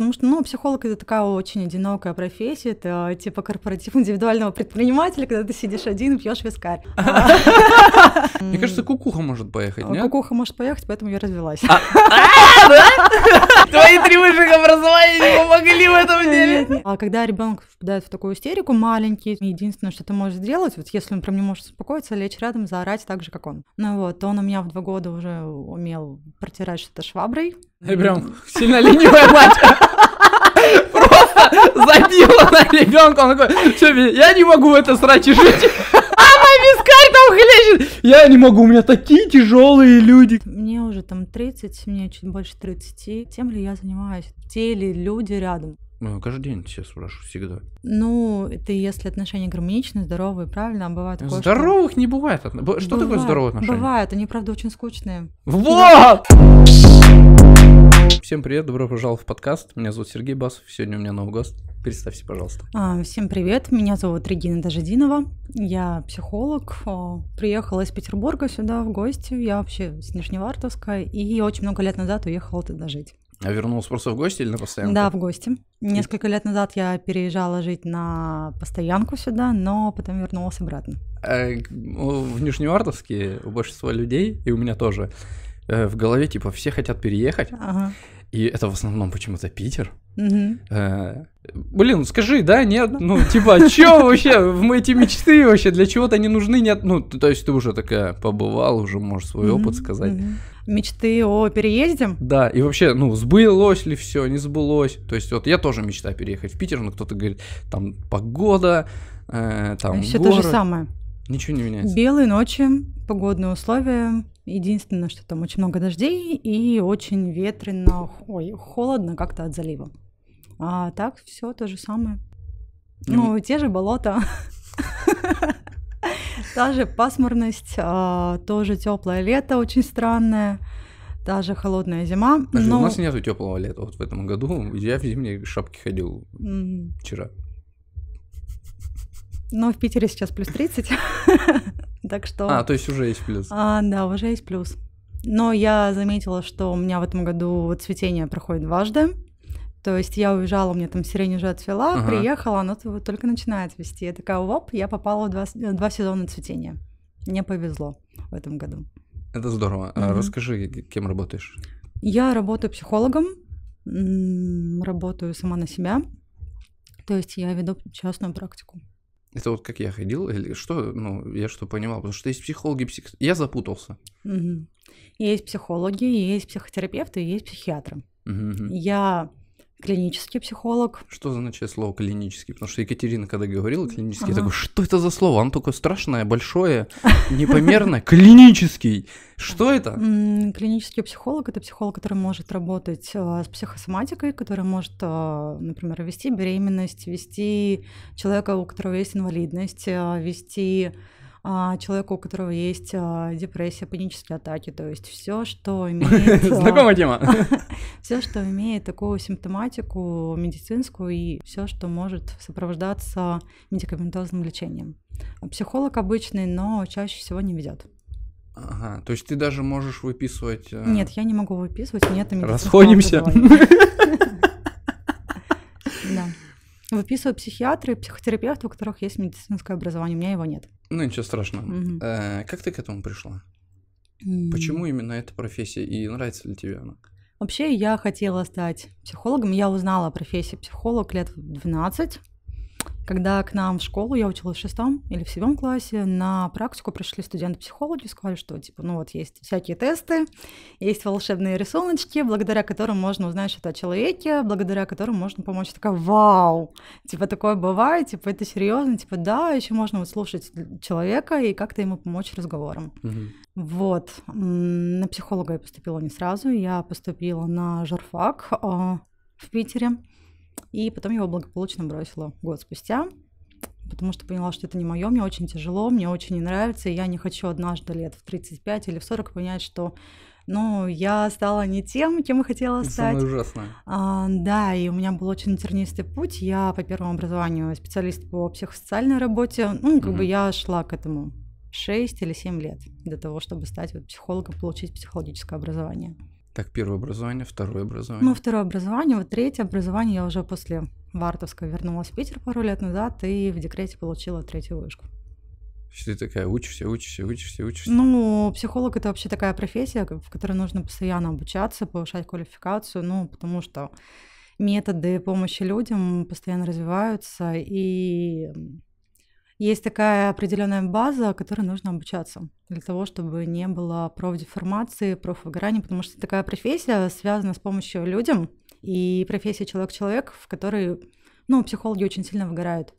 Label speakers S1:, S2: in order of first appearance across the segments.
S1: Потому что, ну, психолог — это такая очень одинокая профессия, это э, типа корпоратив индивидуального предпринимателя, когда ты сидишь один и пьешь вискарь. Мне кажется, кукуха может поехать, э, нет? Кукуха может поехать, поэтому я развелась. А, а, Твои три высших образования не помогли в этом деле. А когда ребенок впадает в такую истерику, маленький, единственное, что ты можешь сделать, вот если он прям не может успокоиться, лечь рядом, заорать так же, как он. Ну вот, он у меня в два года уже умел протирать что-то шваброй. Я прям сильно ленивая мать просто забила на ребенка.
S2: Он такой, все, я не могу в это сраче
S1: жить. А мой вискарь там
S2: хлещет. Я не могу, у меня такие тяжелые люди.
S1: Мне уже там 30, мне чуть больше 30. Тем ли я занимаюсь? Те ли люди рядом?
S2: Ну, каждый день тебя спрашиваю, всегда.
S1: Ну, это если отношения гармоничные, здоровые, правильно, а бывает такое, Здоровых
S2: что... не бывает. Что бывает, такое здоровые отношения?
S1: Бывают, они, правда, очень скучные. Вот!
S2: Всем привет, добро пожаловать в подкаст. Меня зовут Сергей Басов, сегодня у меня новый гость. Представься, пожалуйста.
S1: А, всем привет, меня зовут Регина Дажединова, я психолог, приехала из Петербурга сюда в гости, я вообще с Нижневартовска, и очень много лет назад уехала туда жить.
S2: А вернулась просто в гости или на постоянку? Да,
S1: в гости. Несколько лет назад я переезжала жить на постоянку сюда, но потом вернулась обратно.
S2: Э, ну, в Нижневартовске у большинства людей, и у меня тоже, Э, в голове, типа, все хотят переехать. Ага. И это в основном почему-то Питер. Угу. Э, блин, скажи, да, нет, ну, типа, чё вообще, в мы эти мечты вообще, для чего-то они нужны, нет, ну, то есть ты уже такая побывал, уже можешь свой опыт сказать.
S1: Мечты о переезде?
S2: Да, и вообще, ну, сбылось ли все, не сбылось, то есть вот я тоже мечтаю переехать в Питер, но кто-то говорит, там, погода, э, там, Все то же самое. Ничего не меняется. Белые
S1: ночи, погодные условия, Единственное, что там очень много дождей и очень ветрено, ой, холодно как-то от залива. А так все то же самое. Ну, mm. те же болота. Та же пасмурность, а, тоже теплое лето очень странное та же холодная зима. Даже но... У нас
S2: нету теплого лета вот в этом году. Я в зимней шапке ходил mm вчера.
S1: Ну, в Питере сейчас плюс 30, так что... А, то есть уже есть плюс. А, да, уже есть плюс. Но я заметила, что у меня в этом году цветение проходит дважды. То есть я уезжала, у меня там сирень уже отцвела, ага. приехала, оно только начинает цвести. Я такая, оп, я попала в два, два сезона цветения. Мне повезло в этом году.
S2: Это здорово. Угу. А расскажи, кем работаешь?
S1: Я работаю психологом, работаю сама на себя. То есть я веду частную практику.
S2: Это вот как я ходил, или что, ну, я что понимал, потому что есть психологи, псих... я запутался.
S1: Угу. Есть психологи, есть психотерапевты, есть психиатры. Угу. Я клинический психолог.
S2: Что значит слово клинический? Потому что Екатерина, когда говорила клинический, ага. я такой, что это за слово? Оно такое страшное, большое, непомерное. Клинический.
S1: Что это? Клинический психолог – это психолог, который может работать э, с психосоматикой, который может, э, например, вести беременность, вести человека, у которого есть инвалидность, э, вести а, человеку, у которого есть а, депрессия, панические атаки, то есть все, что имеет... А, Знакомая тема. Все, что имеет такую симптоматику медицинскую и все, что может сопровождаться медикаментозным лечением. Психолог обычный, но чаще всего не ведет.
S2: Ага, то есть ты даже можешь выписывать... Э, нет, я
S1: не могу выписывать, нет Расходимся. Да. Выписывают психиатры, психотерапевты, у которых есть медицинское образование. У меня его нет.
S2: Ну, ничего страшного. Угу. Э, как ты к этому пришла? Угу. Почему именно эта профессия и нравится ли тебе она?
S1: Вообще, я хотела стать психологом. Я узнала о профессии психолог лет 12 когда к нам в школу, я училась в шестом или в седьмом классе, на практику пришли студенты-психологи, сказали, что типа, ну вот есть всякие тесты, есть волшебные рисуночки, благодаря которым можно узнать что-то о человеке, благодаря которым можно помочь. Я такая, вау, типа такое бывает, типа это серьезно, типа да, еще можно вот слушать человека и как-то ему помочь разговором. Угу. Вот, на психолога я поступила не сразу, я поступила на журфак а, в Питере. И потом его благополучно бросила год спустя, потому что поняла, что это не мое, мне очень тяжело, мне очень не нравится, и я не хочу однажды лет в 35 или в 40 понять, что ну, я стала не тем, кем я хотела это стать. Самое ужасное. А, да, и у меня был очень тернистый путь. Я по первому образованию специалист по психосоциальной работе. Ну, как mm бы я шла к этому 6 или 7 лет для того, чтобы стать вот психологом, получить психологическое образование.
S2: Так, первое образование, второе образование. Ну,
S1: второе образование, вот третье образование я уже после Вартовской вернулась в Питер пару лет назад и в декрете получила третью вышку.
S2: Ты такая учишься, учишься, учишься, учишься.
S1: Ну, психолог это вообще такая профессия, в которой нужно постоянно обучаться, повышать квалификацию, ну, потому что методы помощи людям постоянно развиваются, и есть такая определенная база, которой нужно обучаться для того, чтобы не было профдеформации, профвыгорания, потому что такая профессия связана с помощью людям, и профессия человек-человек, в которой ну, психологи очень сильно выгорают.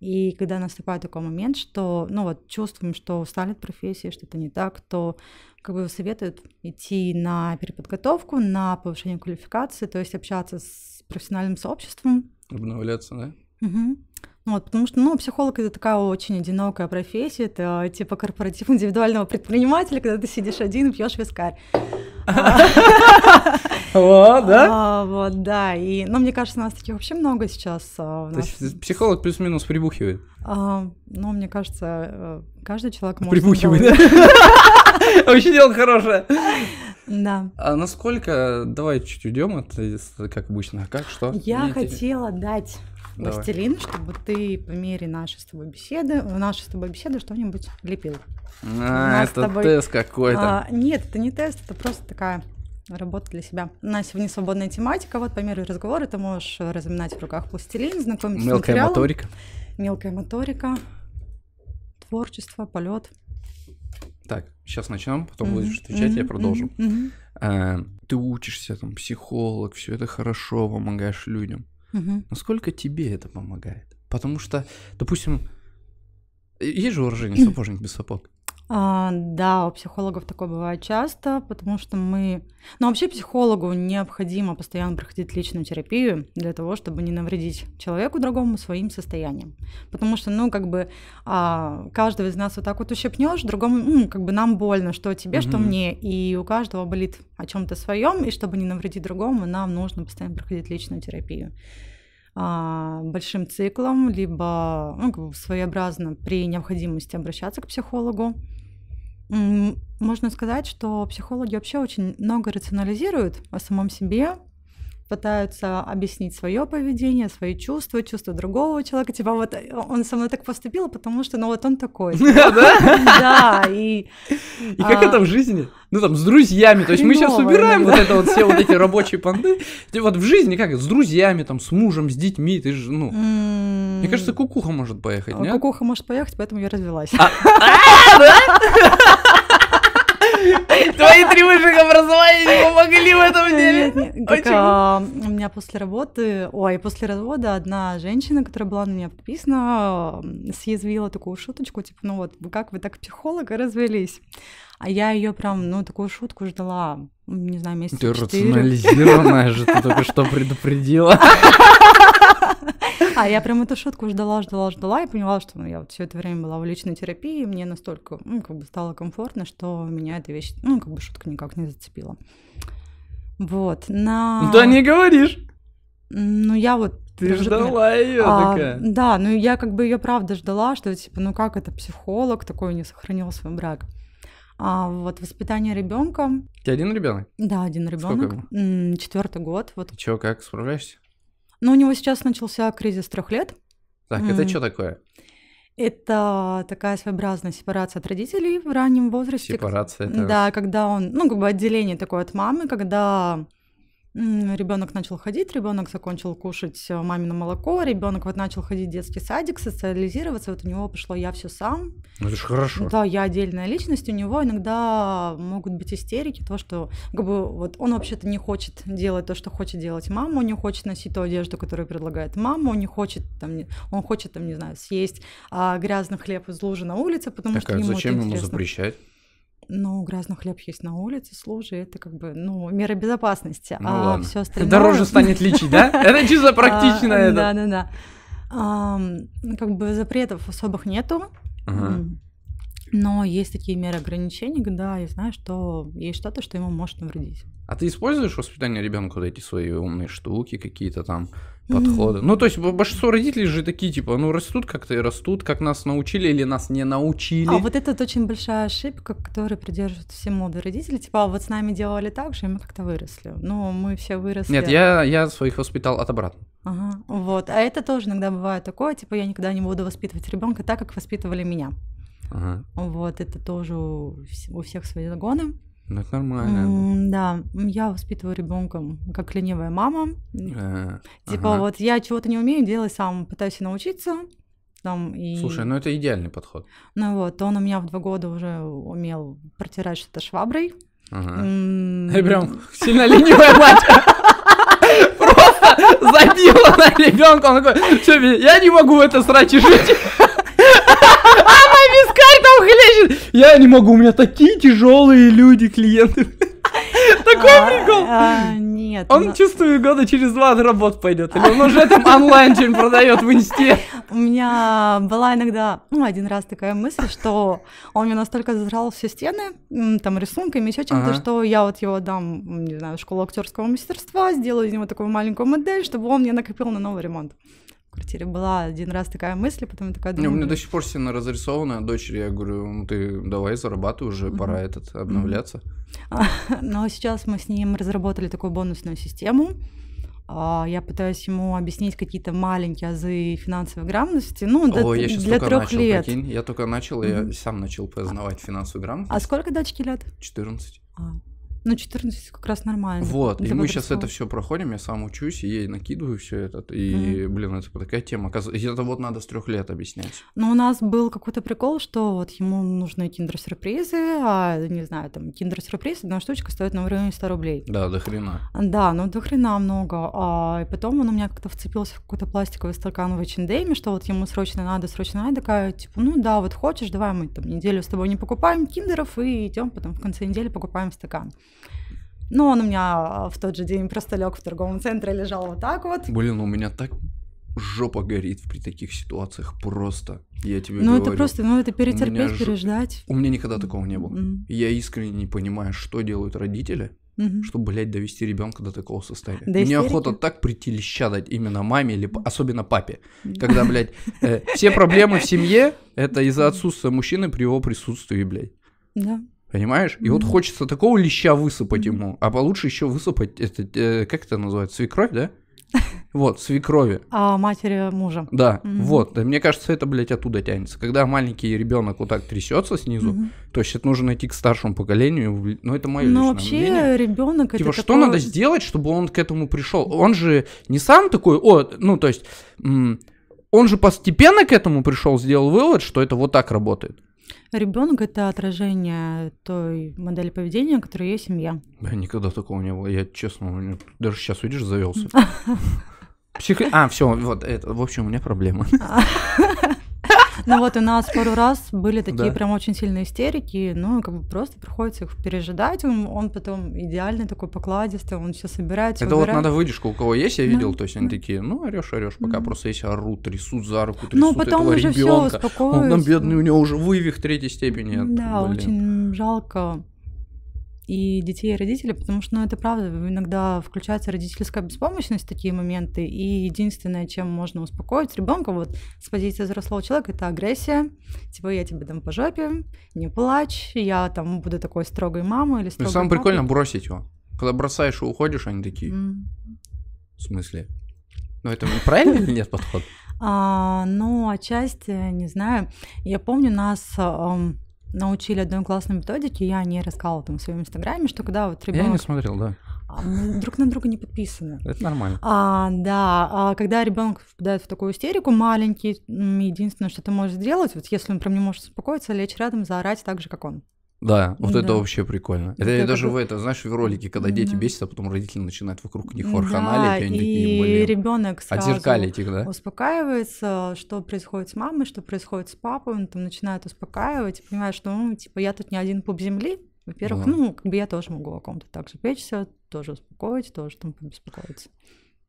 S1: И когда наступает такой момент, что, ну вот, чувствуем, что устали от профессии, что-то не так, то как бы советуют идти на переподготовку, на повышение квалификации, то есть общаться с профессиональным сообществом. Обновляться, да? Угу. Вот, потому что, ну, психолог это такая очень одинокая профессия, это э, типа корпоратив индивидуального предпринимателя, когда ты сидишь один и пьешь вискарь. Вот, да? А, вот, да. И, ну, мне кажется, нас таких вообще много сейчас. А, психолог
S2: плюс-минус прибухивает?
S1: А, ну, мне кажется, э, каждый человек может... Прибухивает, Вообще дело хорошее. Да.
S2: А насколько, давай чуть уйдем от, э, как обычно, как, что? Я хотела
S1: дать Давай. чтобы ты по мере нашей с тобой беседы, нашей с тобой беседы что-нибудь лепил. А, это тобой... тест какой-то. А, нет, это не тест, это просто такая работа для себя. У нас сегодня свободная тематика, вот по мере разговора ты можешь разминать в руках пластилин, знакомиться Мелкая с материалом. моторика. Мелкая моторика, творчество, полет.
S2: Так, сейчас начнем, потом mm-hmm. будешь отвечать, mm-hmm. я продолжу. Mm-hmm. А, ты учишься, там, психолог, все это хорошо, помогаешь людям Угу. Насколько тебе это помогает? Потому что, допустим, есть же уроженец сапожник без сапог.
S1: А, да, у психологов такое бывает часто, потому что мы... ну вообще психологу необходимо постоянно проходить личную терапию для того, чтобы не навредить человеку другому своим состоянием. Потому что, ну, как бы а, каждого из нас вот так вот ущипнешь, другому, ну, как бы нам больно, что тебе, mm что мне, и у каждого болит о чем-то своем, и чтобы не навредить другому, нам нужно постоянно проходить личную терапию а, большим циклом, либо ну, своеобразно при необходимости обращаться к психологу. Можно сказать, что психологи вообще очень много рационализируют о самом себе, пытаются объяснить свое поведение, свои чувства, чувства другого человека. Типа вот э, он со мной так поступил, потому что, ну вот он такой. Да, и...
S2: И как а, это в жизни? Ну там, с друзьями. То есть мы сейчас убираем вот это вот все вот эти рабочие панды. Типа вот в жизни как? С друзьями, там, с мужем, с детьми. Ты же, ну... Мне кажется, кукуха может поехать, нет?
S1: Кукуха может поехать, поэтому я развелась. А, а, Твои три высших образования не помогли в этом деле. А, у меня после работы, ой, после развода одна женщина, которая была на меня подписана, съязвила такую шуточку, типа, ну вот, как вы так психолога развелись? А я ее прям, ну, такую шутку ждала, не знаю, месяца Ты рационализированная же, ты только
S2: что предупредила.
S1: А я прям эту шутку ждала, ждала, ждала и поняла, что ну, я вот все это время была в личной терапии, и мне настолько ну, как бы стало комфортно, что меня эта вещь, ну, как бы шутка никак не зацепила. Вот, на... Да не говоришь! Ну, я вот ты Дружит ждала ее а, такая. Да, ну я как бы ее правда ждала, что типа, ну как это психолог такой не сохранил свой брак. А вот воспитание ребенка. Ты один ребенок? Да, один ребенок. Четвертый год. Вот.
S2: Че, как справляешься?
S1: Ну у него сейчас начался кризис трех лет. Так, это что такое? Это такая своеобразная сепарация от родителей в раннем возрасте. Сепарация, это... Да, когда он, ну, как бы отделение такое от мамы, когда Ребенок начал ходить, ребенок закончил кушать э, мамино молоко, ребенок вот начал ходить в детский садик, социализироваться, вот у него пошло я все сам.
S2: Ну это же хорошо. Да,
S1: я отдельная личность, у него иногда могут быть истерики, то, что как бы вот он вообще-то не хочет делать то, что хочет делать мама, он не хочет носить ту одежду, которую предлагает мама, он не хочет там, он хочет там, не знаю, съесть а, грязный хлеб из лужи на улице, потому так что а как, ему зачем это ему интересно. запрещать? Ну, грязный хлеб есть на улице, служи, это как бы, ну, мера безопасности. Ну, а ладно. все остальное... Дороже станет лечить, да? Это чисто практично Да, да, да. Как бы запретов особых нету. Но есть такие меры ограничений, да, я знаю, что есть что-то, что ему может навредить.
S2: А ты используешь воспитание ребенка вот эти свои умные штуки, какие-то там подходы? Mm. Ну, то есть большинство родителей же такие, типа, ну, растут как-то и растут, как нас научили или нас не научили. А вот
S1: это очень большая ошибка, которую придерживают все молодые родители. Типа, а вот с нами делали так же, и мы как-то выросли. Ну, мы все выросли. Нет,
S2: я, я своих воспитал от обратно.
S1: Ага, вот. А это тоже иногда бывает такое, типа, я никогда не буду воспитывать ребенка так, как воспитывали меня. Ага. Вот, это тоже у всех свои загоны. Ну, это нормально. Mm, да, я воспитываю ребенка как ленивая мама. Э, типа, ага. вот я чего-то не умею делать, сам пытаюсь научиться. Там, и... Слушай, ну это идеальный подход. Ну вот, он у меня в два года уже умел протирать что-то шваброй. Ага. Mm. Прям сильно ленивая мать. Просто забила на ребенка. Он такой, я не могу в это срачи жить там хлещет.
S2: Я не могу, у меня такие тяжелые люди, клиенты.
S1: Такой а, прикол. А, нет. Он ну,
S2: чувствует года через два от работ пойдет. Или он уже там онлайн чем продает в инсте. У
S1: меня была иногда, ну, один раз такая мысль, что он мне настолько засрал все стены, там, рисунками, еще чем-то, что я вот его дам, не знаю, в школу актерского мастерства, сделаю из него такую маленькую модель, чтобы он мне накопил на новый ремонт квартире. Была один раз такая мысль, потом я такая думаю... Не, у меня до сих
S2: пор сильно разрисованная дочери. Я говорю, ну ты давай зарабатывай уже, mm-hmm. пора этот обновляться.
S1: А, но сейчас мы с ним разработали такую бонусную систему. А, я пытаюсь ему объяснить какие-то маленькие азы финансовой грамотности. Ну, О, до, я для трех начал, лет. Прикинь,
S2: я только начал, mm-hmm. я сам начал познавать а финансовую грамотность. А
S1: сколько дочке лет?
S2: 14.
S1: А. Ну, 14 как раз нормально. Вот, и мы сейчас это
S2: все проходим, я сам учусь, и ей накидываю все это. И, mm-hmm. блин, это такая тема. Это вот надо с трех лет объяснять.
S1: Но ну, у нас был какой-то прикол, что вот ему нужны киндер-сюрпризы, а, не знаю, там, киндер-сюрприз, одна штучка стоит на уровне 100 рублей. Да, до хрена. Да, ну до хрена много. А, и потом он у меня как-то вцепился в какой-то пластиковый стакан в H&M, что вот ему срочно надо, срочно надо. Такая, типа, ну да, вот хочешь, давай мы там неделю с тобой не покупаем киндеров и идем потом в конце недели покупаем стакан. Но ну, он у меня э, в тот же день просто лег в торговом центре, лежал вот так вот.
S2: Блин, у меня так жопа горит при таких ситуациях просто. Я тебе ну, говорю. Ну это просто, ну это перетерпеть, у ж... переждать. У меня никогда такого не было. Mm-hmm. Я искренне не понимаю, что делают родители, mm-hmm. чтобы, блядь, довести ребенка до такого состояния. До Мне охота так прийти леща дать именно маме или особенно папе, mm-hmm. когда, блядь, э, все проблемы в семье это из-за отсутствия мужчины при его присутствии, блядь. Да. Понимаешь? И mm-hmm. вот хочется такого леща высыпать ему, а получше еще высыпать, это, э, как это называется, свекровь, да? Вот, свекрови.
S1: А матери мужа. Да, mm-hmm. вот.
S2: Мне кажется, это, блядь, оттуда тянется. Когда маленький ребенок вот так трясется снизу, mm-hmm. то есть это нужно найти к старшему поколению. Ну, это мое ну, Но вообще мнение. ребенок типа, это что такое... надо сделать, чтобы он к этому пришел? Он же не сам такой, о, ну, то есть... М- он же постепенно к этому пришел, сделал вывод, что это вот так работает.
S1: Ребенок это отражение той модели поведения, которая есть семья.
S2: Да, никогда такого не было. Я честно, даже сейчас, видишь, завелся. Психи... А, все, вот это, в общем, у меня проблема.
S1: Ну вот у нас пару раз были такие прям очень сильные истерики, ну как бы просто приходится их пережидать, он, потом идеальный такой покладистый, он все собирается. Это вот надо
S2: выдержку, у кого есть, я видел, то есть они такие, ну орешь, орешь, пока просто есть орут, трясут за руку, ну, трясут ну, потом уже все ребенка, он бедный, у него уже вывих третьей степени. Да,
S1: очень жалко и детей, и родителей, потому что, ну, это правда, иногда включается родительская беспомощность в такие моменты, и единственное, чем можно успокоить ребенка вот с позиции взрослого человека, это агрессия, типа, я тебе дам по жопе, не плачь, я там буду такой строгой мамой или ну, строгой Но самое папой.
S2: бросить его. Когда бросаешь и уходишь, они такие, mm. в смысле? Ну, это правильно или нет подход?
S1: А, ну, отчасти, не знаю. Я помню, нас... Эм, научили одной классной методике, я не рассказала там в своем инстаграме, что когда вот ребенок... Я не смотрел, да. А, мы друг на друга не подписаны. Это нормально. А, да, а когда ребенок впадает в такую истерику, маленький, единственное, что ты можешь сделать, вот если он прям не может успокоиться, лечь рядом, заорать так же, как он. Да, вот да. это вообще прикольно. Это, это даже как... в
S2: это, знаешь, в ролике, когда дети да. бесятся, а потом родители начинают вокруг них орханалить, да, и, и, и ребенок а сразу их, да?
S1: успокаивается, что происходит с мамой, что происходит с папой, он там начинает успокаивать, понимает, что, ну, типа, я тут не один пуп земли, во-первых, да. ну, как бы я тоже могу о ком-то так же печься, тоже успокоить, тоже там побеспокоиться.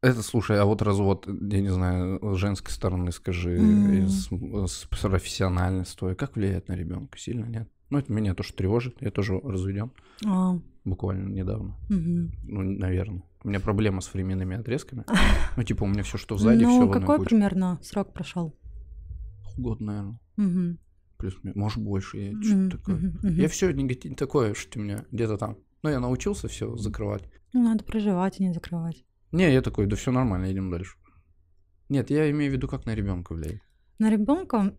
S2: Это, слушай, а вот развод, я не знаю, женской стороны, скажи, mm. с, с профессиональной стоит, как влияет на ребенка? Сильно нет? Ну, это меня тоже тревожит. Я тоже разведен. А. Буквально недавно. Угу. Ну, наверное. У меня проблема с временными отрезками. Ну, ну, типа, у меня все, что сзади, ну, все в Ну, какой куче.
S1: примерно срок прошел?
S2: Год, наверное. Угу. Плюс, может, больше. Я что-то такое. Я все негатив такое, что у меня где-то там. Но ну, я научился все закрывать.
S1: Ну, надо проживать, и а не закрывать.
S2: Не, я такой, да все нормально, идем дальше. Нет, я имею в виду, как на ребенка влияет.
S1: На ребенка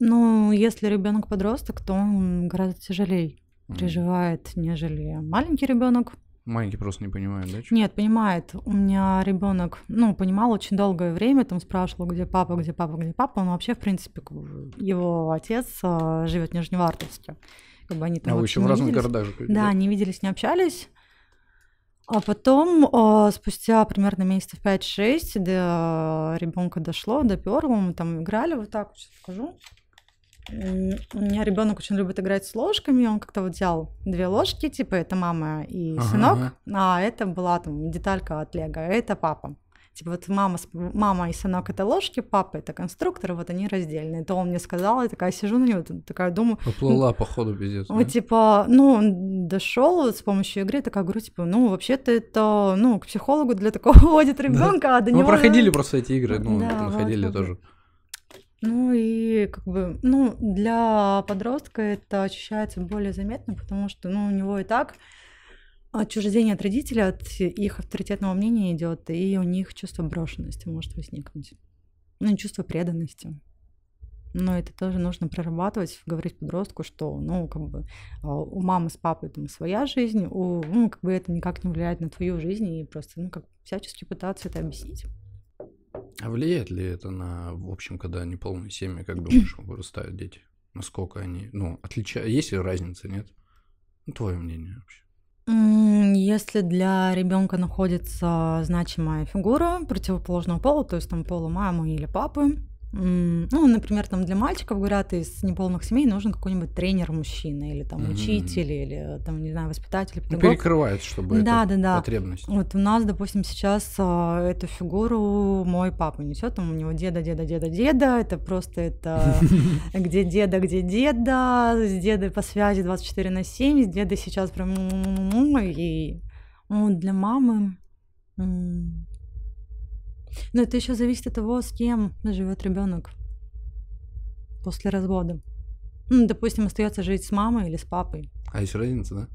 S1: ну, если ребенок подросток, то он гораздо тяжелее mm. переживает, нежели маленький ребенок.
S2: Маленький просто не понимает, да?
S1: Нет, понимает. У меня ребенок, ну, понимал очень долгое время, там спрашивал, где папа, где папа, где папа. Он вообще, в принципе, его отец а, живет в Нижневартовске. Как бы они там а вы еще в разных виделись. городах же. Да, не виделись, не общались. А потом, а, спустя примерно месяцев 5-6, до а, ребенка дошло, до первого, мы там играли, вот так сейчас покажу у меня ребенок очень любит играть с ложками, он как-то вот взял две ложки, типа это мама и сынок, ага. а это была там деталька от Лего, а это папа. Типа вот мама, мама и сынок это ложки, папа это конструктор, вот они раздельные. То он мне сказал, я такая сижу на него, такая думаю...
S2: Поплыла, ну, походу, пиздец. Вот
S1: да? типа, ну, он дошел вот, с помощью игры, такая говорю, типа, ну, вообще-то это, ну, к психологу для такого водит ребенка, да. а до Мы него... Мы проходили просто эти
S2: игры, ну, да, находили вот, тоже. Вот.
S1: Ну и как бы, ну, для подростка это ощущается более заметно, потому что, ну, у него и так отчуждение от родителей, от их авторитетного мнения идет, и у них чувство брошенности может возникнуть. Ну и чувство преданности. Но это тоже нужно прорабатывать, говорить подростку, что, ну, как бы, а, у мамы с папой там своя жизнь, у, ну, как бы это никак не влияет на твою жизнь, и просто, ну, как всячески пытаться это объяснить.
S2: А влияет ли это на, в общем, когда неполные семьи, как думаешь, вырастают дети? Насколько они, ну, отличаются? Есть ли разница, нет? Ну, твое мнение вообще.
S1: Если для ребенка находится значимая фигура противоположного пола, то есть там пола мамы или папы, ну, например, там для мальчиков говорят, из неполных семей нужен какой-нибудь тренер мужчина или там mm-hmm. учитель или там не знаю воспитатель. Ну, педагог. Ну, перекрывает, чтобы да, это да, да. потребность. Вот у нас, допустим, сейчас а, эту фигуру мой папа несет, там у него деда, деда, деда, деда, это просто это где деда, где деда, с дедой по связи 24 на 7, с дедой сейчас прям и для мамы но это еще зависит от того, с кем живет ребенок после развода. Ну, допустим, остается жить с мамой или с папой.
S2: А есть разница, да?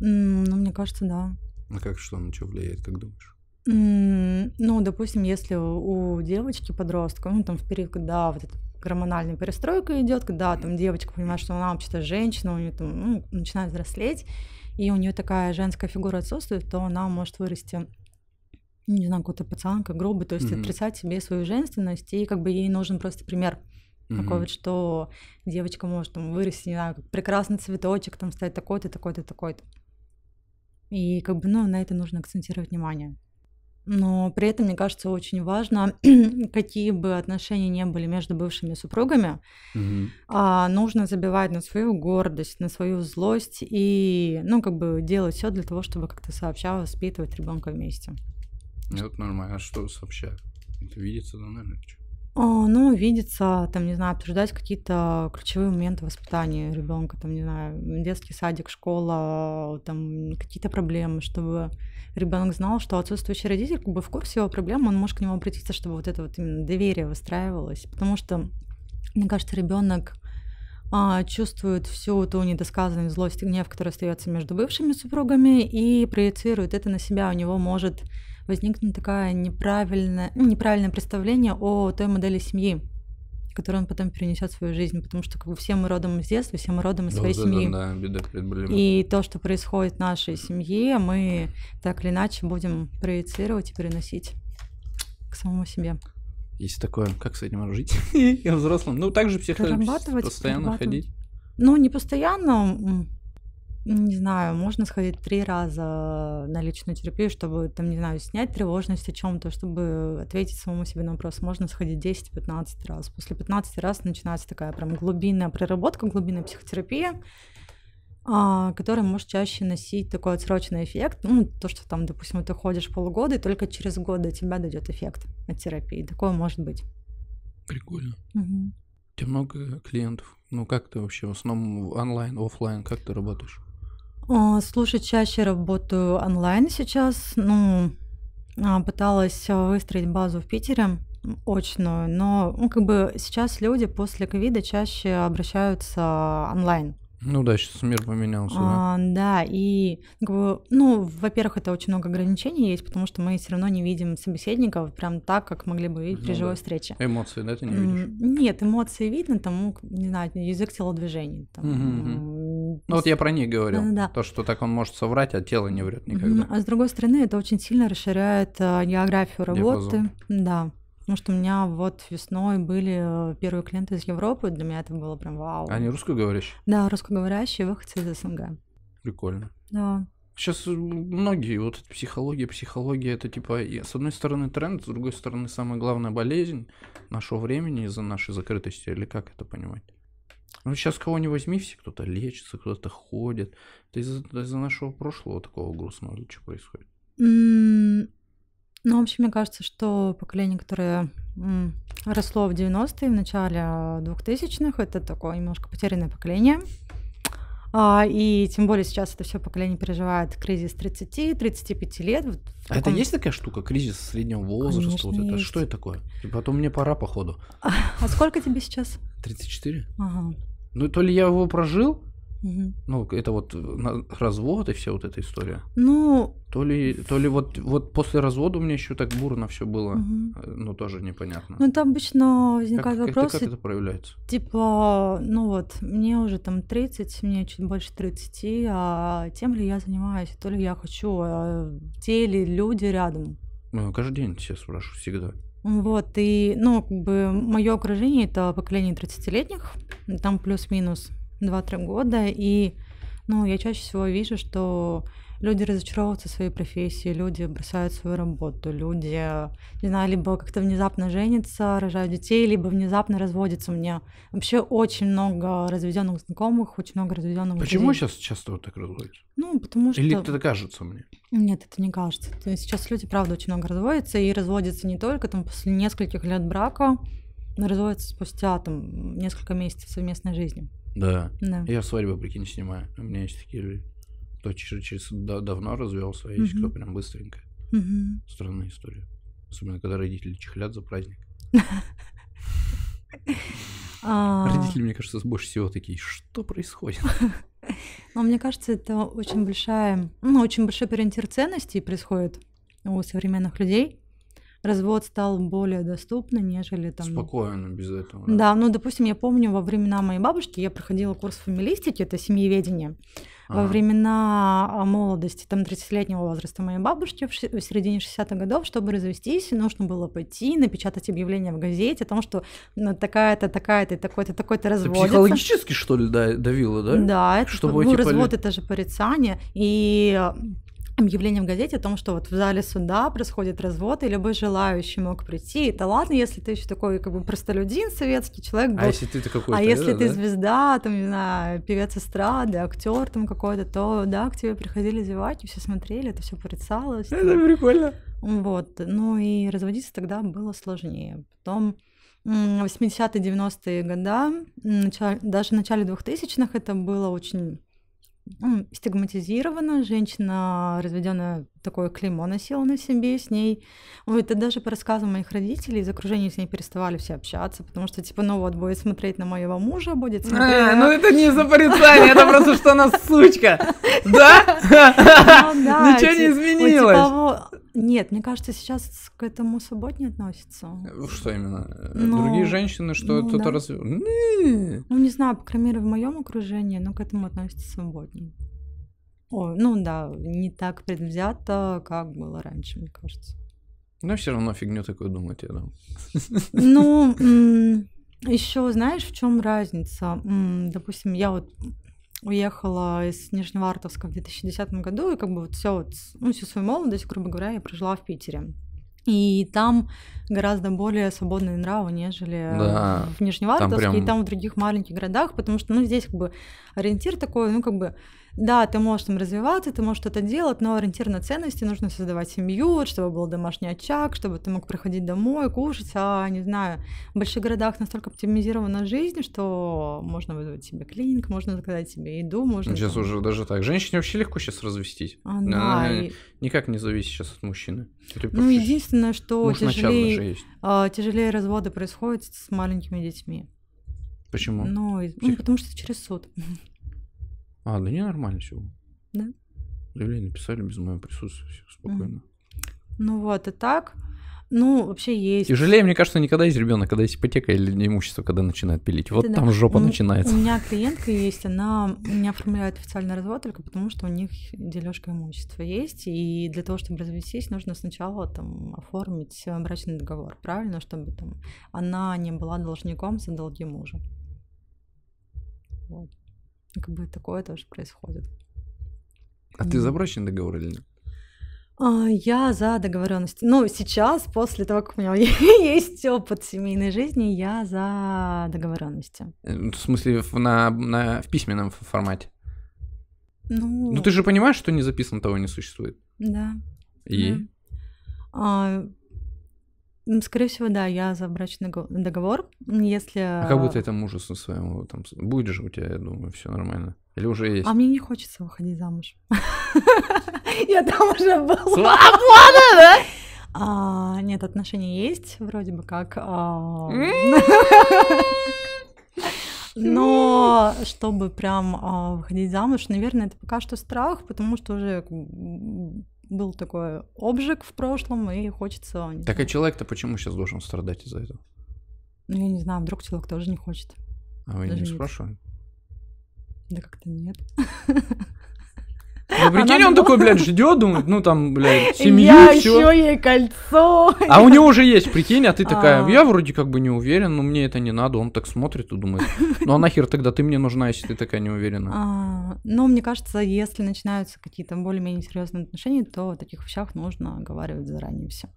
S1: ну, мне кажется, да.
S2: А как что на что влияет, как думаешь?
S1: ну, допустим, если у девочки подростка, ну, там в период, когда вот эта гормональная перестройка идет, когда там девочка понимает, что она вообще-то женщина, у нее там ну, начинает взрослеть, и у нее такая женская фигура отсутствует, то она может вырасти ну, не знаю, какой-то пацанка, грубый, то есть mm-hmm. отрицать себе свою женственность, и как бы ей нужен просто пример hmm Такой вот, что девочка может там вырасти, не знаю, как прекрасный цветочек, там стать такой-то, такой-то, такой-то. И как бы, ну, на это нужно акцентировать внимание. Но при этом, мне кажется, очень важно, какие бы отношения не были между бывшими супругами, mm-hmm. а, нужно забивать на свою гордость, на свою злость и, ну, как бы делать все для того, чтобы как-то сообща воспитывать ребенка вместе.
S2: Нет, нормально. А что сообщают? Это видится, да, наверное?
S1: А, ну, видится, там, не знаю, обсуждать какие-то ключевые моменты воспитания ребенка, там, не знаю, детский садик, школа, там, какие-то проблемы, чтобы ребенок знал, что отсутствующий родитель как бы в курсе его проблем, он может к нему обратиться, чтобы вот это вот именно доверие выстраивалось, потому что, мне кажется, ребенок а, чувствует всю ту недосказанную злость и гнев, который остается между бывшими супругами, и проецирует это на себя. У него может возникнет такое неправильное, ну, неправильное представление о той модели семьи, которую он потом перенесет в свою жизнь, потому что как бы все мы родом из детства, все мы родом из да, своей да, семьи. Да, беда, проблема. И то, что происходит в нашей семье, мы так или иначе будем проецировать и переносить к самому себе.
S2: Есть такое, как с этим жить? Я взрослым. Ну, также психотерапевт постоянно ходить.
S1: Ну, не постоянно, не знаю, можно сходить три раза на личную терапию, чтобы, там, не знаю, снять тревожность о чем-то, чтобы ответить самому себе на вопрос. Можно сходить 10-15 раз. После 15 раз начинается такая прям глубинная проработка, глубинная психотерапия, а, которая может чаще носить такой отсроченный эффект. Ну, то, что там, допустим, ты ходишь полгода, и только через год до тебя дойдет эффект от терапии. Такое может быть.
S2: Прикольно. Угу. У тебя много клиентов? Ну, как ты вообще в основном онлайн, офлайн, как ты работаешь?
S1: А, чаще работаю онлайн сейчас. Ну, а, пыталась а, выстроить базу в Питере очную, но ну, как бы сейчас люди после ковида чаще обращаются онлайн.
S2: Ну да, сейчас мир поменялся, да. А,
S1: да, и как бы, ну, во-первых, это очень много ограничений есть, потому что мы все равно не видим собеседников прям так, как могли бы видеть при Ну живой да. встрече.
S2: Эмоции, да, ты не видишь?
S1: Нет, эмоции видно, там, ну, не знаю, язык телодвижений, там,
S2: Мгм, ну вот я про них говорил. Да, да, да. То, что так он может соврать, а тело не врет никогда.
S1: А с другой стороны, это очень сильно расширяет а, географию работы. Диапазон. Да. Потому что у меня вот весной были э, первые клиенты из Европы, для меня это было прям вау. Они русскоговорящие? Да, русскоговорящие, выходцы из СНГ. Прикольно. Да.
S2: Сейчас э, многие, вот психология, психология, это типа, с одной стороны тренд, с другой стороны самая главная болезнь нашего времени из-за нашей закрытости, или как это понимать? Ну, сейчас кого не возьми, все кто-то лечится, кто-то ходит. Это из-за из, -за, нашего прошлого такого грустного или что происходит?
S1: Mm, ну, вообще, мне кажется, что поколение, которое mm, росло в 90-е, в начале 2000-х, а, это такое немножко потерянное поколение. А, и тем более сейчас это все поколение переживает кризис 30-35 лет. Вот а таком... это
S2: есть такая штука, кризис среднего возраста? Конечно, вот это. А есть. Что это такое? И потом мне пора, походу.
S1: А, а сколько тебе сейчас?
S2: 34. Ага. Ну, то ли я его прожил, Угу. Ну, это вот э, развод и вся вот эта история. Ну. То ли, то ли вот, вот после развода у меня еще так бурно все было. Угу. Ну, тоже непонятно. Ну,
S1: там обычно возникают как, вопросы. Как это, как это проявляется? Типа, ну вот, мне уже там 30, мне чуть больше 30, а тем ли я занимаюсь, то ли я хочу, а те ли люди рядом.
S2: Ну, каждый день все спрашиваю, всегда.
S1: Вот, и, ну, как бы мое окружение это поколение 30-летних, там плюс-минус 2-3 года, и, ну, я чаще всего вижу, что люди разочаровываются в своей профессии, люди бросают свою работу, люди, не знаю, либо как-то внезапно женятся, рожают детей, либо внезапно разводятся. У меня вообще очень много разведенных знакомых, очень много разведенных. Почему людей.
S2: сейчас часто вот так
S1: разводятся? Ну, потому что. Или это кажется мне? Нет, это не кажется. То есть сейчас люди, правда, очень много разводятся и разводятся не только там после нескольких лет брака, но разводятся спустя там несколько месяцев совместной жизни. Да. да.
S2: Я свадьбу, прикинь, снимаю. У меня есть такие люди кто через, через давно развел есть mm-hmm. кто прям быстренько. Mm-hmm. Странная история. Особенно, когда родители чехлят за праздник.
S1: А. Родители, мне кажется, больше всего такие,
S2: что происходит?
S1: Но мне кажется, это очень большая, ну, очень большой переориентир ценностей происходит у современных людей развод стал более доступным, нежели там... Спокойно, без этого. Да. да, ну, допустим, я помню, во времена моей бабушки я проходила курс фамилистики, это семьеведение. Ага. Во времена а, молодости, там 30-летнего возраста моей бабушки, в, в середине 60-х годов, чтобы развестись, нужно было пойти, напечатать объявление в газете о том, что ну, такая-то, такая-то, такой-то, такой-то развод. психологически,
S2: что ли, давило, да? Да, это, чтобы, ну, типа... развод –
S1: это же порицание, и а, объявление в газете о том, что вот в зале суда происходит развод, и любой желающий мог прийти. Это ладно, если ты еще такой как бы простолюдин советский человек а был. А если ты какой-то... А если да, ты звезда, там, не знаю, певец эстрады, актер там какой-то, то да, к тебе приходили зевать, и все смотрели, это все порицалось. Это прикольно. Вот, ну и разводиться тогда было сложнее. Потом 80-е, 90-е года, даже в начале 2000-х это было очень стигматизирована, женщина разведенная такое клеймо носила на себе с ней. Ой, это даже по рассказам моих родителей из окружения с ней переставали все общаться, потому что, типа, ну вот, будет смотреть на моего мужа, будет смотреть... А, ну это не за порицание, это просто, что она сучка, ну да? Ничего не типа, изменилось. Нет, мне кажется, сейчас к этому свободнее относятся. Э, что именно? Э, но... Ну, другие женщины, что ну, кто-то да. разве... Ну, не знаю, по крайней мере, в моем окружении, но к этому относятся свободнее. Ой, ну да, не так предвзято, как было раньше, мне кажется.
S2: Но ну, все равно фигню такое думать, я думаю.
S1: Ну, еще знаешь, в чем разница? Допустим, я вот уехала из Нижневартовска в 2010 году, и как бы вот все вот, ну, всю свою молодость, грубо говоря, я прожила в Питере. И там гораздо более свободные нравы, нежели да, в Нижневартовске там прям... и там в других маленьких городах, потому что, ну, здесь как бы ориентир такой, ну, как бы да, ты можешь там развиваться, ты можешь что-то делать, но ориентир на ценности нужно создавать семью, чтобы был домашний очаг, чтобы ты мог приходить домой, кушать, а, не знаю, в больших городах настолько оптимизирована жизнь, что можно вызвать себе клиник, можно заказать себе еду, можно... Ну, сейчас там... уже
S2: даже так. Женщине вообще легко сейчас развестись. А, Она, Она и... никак не зависит сейчас от мужчины. Это ну, единственное, что тяжелее,
S1: а, тяжелее разводы происходят с маленькими детьми. Почему? Ну, из... ну, потому что через суд.
S2: А, да не нормально все. Да. Заявление написали без моего присутствия, все
S1: спокойно. Ну вот, и так. Ну, вообще есть. Тяжелее,
S2: мне кажется, никогда есть ребенка, когда есть ипотека или имущество, когда начинает пилить. Вот да, там жопа ну, начинается. У
S1: меня клиентка есть, она не оформляет официальный развод только потому, что у них дележка имущества есть. И для того, чтобы развестись, нужно сначала там оформить брачный договор, правильно? Чтобы там она не была должником за долги мужа. Вот. Как бы такое тоже происходит.
S2: А ты за брачный договор или нет?
S1: А, я за договоренность. Ну, сейчас, после того, как у меня есть опыт семейной жизни, я за договоренности.
S2: Э, ну, в смысле, на, на, в письменном формате?
S1: Ну... ну, ты же
S2: понимаешь, что не записано того не существует.
S1: Да. И? Да. А, Скорее всего, да, я за брачный договор, если... А как будто а,
S2: это мужеству своему там... Будет же у тебя, я думаю, все нормально. Или уже есть? А
S1: мне не хочется выходить замуж. Я там уже была. Свобода, да? А, нет, отношения есть, вроде бы как. А... Но чтобы прям а, выходить замуж, наверное, это пока что страх, потому что уже был такой обжиг в прошлом, и хочется... Так а знаю.
S2: а человек-то почему сейчас должен страдать из-за этого?
S1: Ну, я не знаю, вдруг человек тоже не хочет. А вы не
S2: спрашиваете Да как-то нет. Ну, прикинь, он такой, блядь, ждет, думает, ну там, блядь, семью, Я еще
S1: ей кольцо. А у него уже есть, прикинь, а ты такая, а. я
S2: вроде как бы не уверен, но мне это не надо. Он так смотрит и думает, ну а нахер тогда ты мне нужна, если ты такая не
S1: уверена? Ну, мне кажется, если начинаются какие-то более-менее серьезные отношения, то о таких вещах нужно говорить заранее все.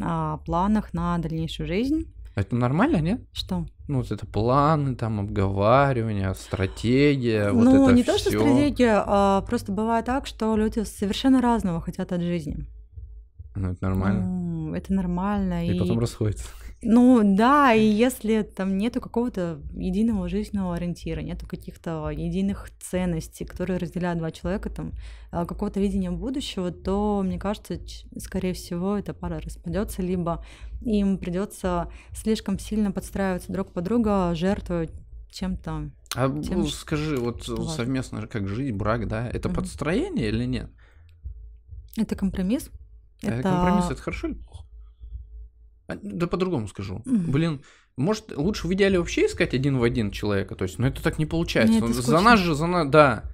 S1: О планах на дальнейшую жизнь
S2: это нормально,
S1: нет? Что?
S2: Ну, вот это планы, там, обговаривание, стратегия, ну, это не всё. то, что стратегия,
S1: а просто бывает так, что люди совершенно разного хотят от жизни.
S2: Ну, это нормально.
S1: Ну, это нормально. И, и... потом расходится. Ну да, и если там нету какого-то единого жизненного ориентира, нету каких-то единых ценностей, которые разделяют два человека, там а, какого-то видения будущего, то мне кажется, скорее всего, эта пара распадется, либо им придется слишком сильно подстраиваться друг под друга, жертвовать чем-то. А тем, скажи, вот важно.
S2: совместно как жить, брак, да, это угу. подстроение или нет?
S1: Это компромисс. Э, это, это компромисс,
S2: это хорошо или плохо? А, да по-другому скажу. Mm-hmm. Блин, может, лучше в идеале вообще искать один в один человека, то есть, но ну, это так не получается. Нет, ну, за нас же, за нас, да.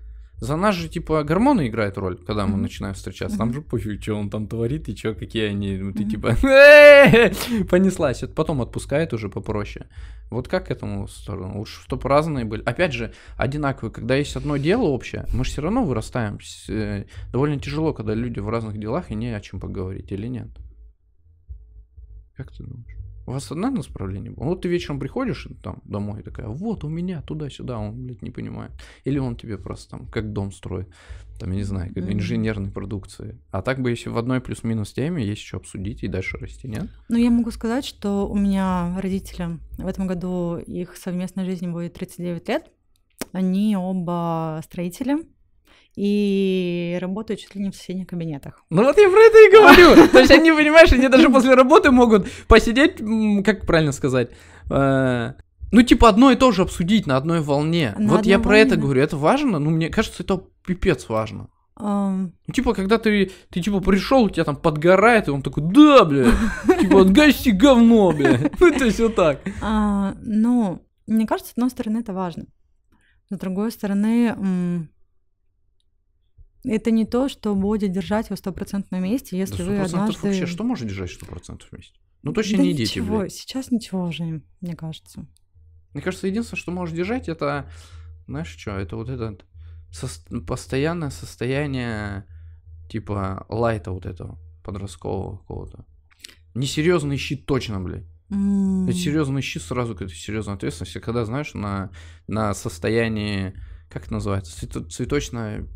S2: За нас же, типа, гормоны играют роль, когда мы mm-hmm. начинаем встречаться. Там же пофиг, что он там творит и что, какие они. Mm-hmm. типа, понеслась. Это потом отпускает уже попроще. Вот как к этому сторону? Лучше, чтобы разные были. Опять же, одинаковые. Когда есть одно дело общее, мы же все равно вырастаем. Э, довольно тяжело, когда люди в разных делах и не о чем поговорить или нет. Как ты думаешь? У вас одна направление было? Вот ты вечером приходишь там домой и такая, вот у меня туда-сюда, он, блядь, не понимает. Или он тебе просто там, как дом строит, там, я не знаю, как инженерной продукции. А так бы, если в одной плюс-минус теме, есть что обсудить и дальше расти, нет?
S1: Ну, я могу сказать, что у меня родители, в этом году их совместной жизни будет 39 лет. Они оба строители, и работают чуть ли не в соседних кабинетах.
S2: Ну вот я про это и говорю. То есть они, понимаешь, они даже после работы могут посидеть, как правильно сказать, э, ну, типа, одно и то же обсудить на одной волне. На вот одной я про волне. это говорю. Это важно? Ну, мне кажется, это пипец важно. Um... типа, когда ты, ты типа, пришел, у тебя там подгорает, и он такой, да, бля, типа, отгасти говно, бля. Ну, то есть вот так.
S1: А, ну, мне кажется, с одной стороны, это важно. С другой стороны, это не то, что будет держать его процентов на месте, если да вы однажды... вообще что может держать
S2: стопроцентно вместе? Ну точно да не ничего, дети, блин.
S1: сейчас ничего уже, мне кажется.
S2: Мне кажется, единственное, что можешь держать, это, знаешь что, это вот это со- постоянное состояние типа лайта вот этого подросткового какого-то. Несерьезный щит точно, блядь.
S1: Mm.
S2: Серьезный щит сразу к этой серьезной ответственности, когда, знаешь, на, на состоянии как это называется, Цвето цветочном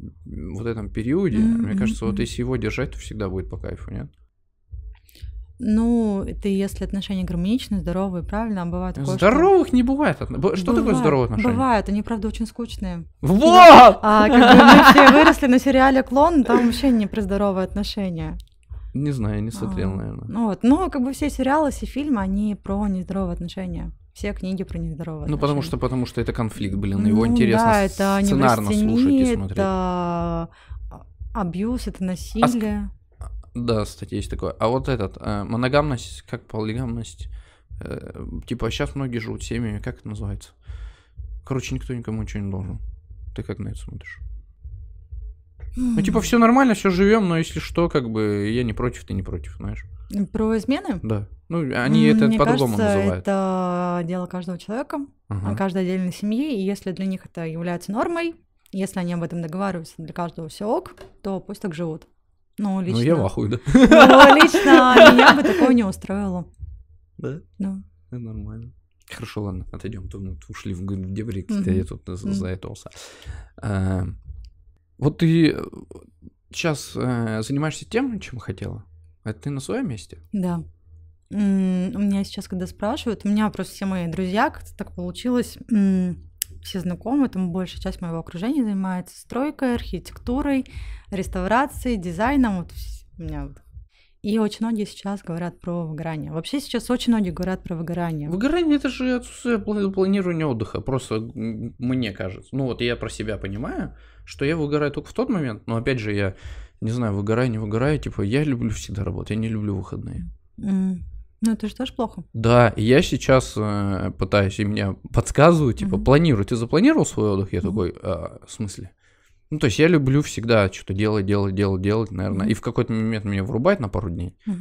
S2: вот этом периоде, mm-hmm. мне кажется, вот если его держать, то всегда будет по кайфу, нет?
S1: Ну, это если отношения гармоничны, здоровые, правильно, а бывает такое, Здоровых
S2: что... не бывает. Что бывает, такое здоровые отношения?
S1: Бывают, они, правда, очень скучные. Вот! а как бы мы все выросли на сериале «Клон», там вообще не про здоровые отношения.
S2: Не знаю, не а, смотрел, а, наверное. Ну
S1: вот. Но ну, как бы все сериалы, все фильмы, они про нездоровые отношения все книги про нездоровое Ну, потому
S2: что, потому что это конфликт, блин, его ну интересно да, это сценарно слушать и смотреть.
S1: А, это абьюз, это насилие.
S2: А, да, кстати, есть такое. А вот этот, э, моногамность, как полигамность, э, типа сейчас многие живут семьями, как это называется? Короче, никто никому ничего не должен. Ты как на это смотришь?
S1: Ну, типа, все
S2: нормально, все живем, но если что, как бы я не против, ты не против, знаешь.
S1: Про измены? Да. Ну, они это по-другому называют. Это дело каждого человека, uh-huh. каждой отдельной семьи. И если для них это является нормой, если они об этом договариваются, для каждого все ок, то пусть так живут. Ну, ну лично. Ну, я в ахуе, да. Ну, лично меня бы такое не устроило.
S2: Да? Да. Это ну, нормально. Хорошо, ладно, отойдем. А мы ушли в дебри, кстати я тут за заэтался. Э, вот ты э, сейчас занимаешься тем, чем хотела? Это ты на своем месте?
S1: Да у меня сейчас, когда спрашивают, у меня просто все мои друзья, как-то так получилось, все знакомы, там большая часть моего окружения занимается стройкой, архитектурой, реставрацией, дизайном. Вот у меня вот и очень многие сейчас говорят про выгорание. Вообще сейчас очень многие говорят про выгорание. Выгорание это же отсутствие планирования
S2: отдыха. Просто мне кажется. Ну вот я про себя понимаю, что я выгораю только в тот момент. Но опять же я не знаю, выгораю, не выгораю. Типа я люблю всегда работать, я не люблю выходные.
S1: Mm. Ну, это же тоже плохо.
S2: Да, и я сейчас э, пытаюсь, и меня подсказывают, типа, угу. планируй, ты запланировал свой отдых? Я угу. такой, а, в смысле? Ну, то есть я люблю всегда что-то делать, делать, делать, делать, наверное. mm И в какой-то момент меня врубает на пару дней, mm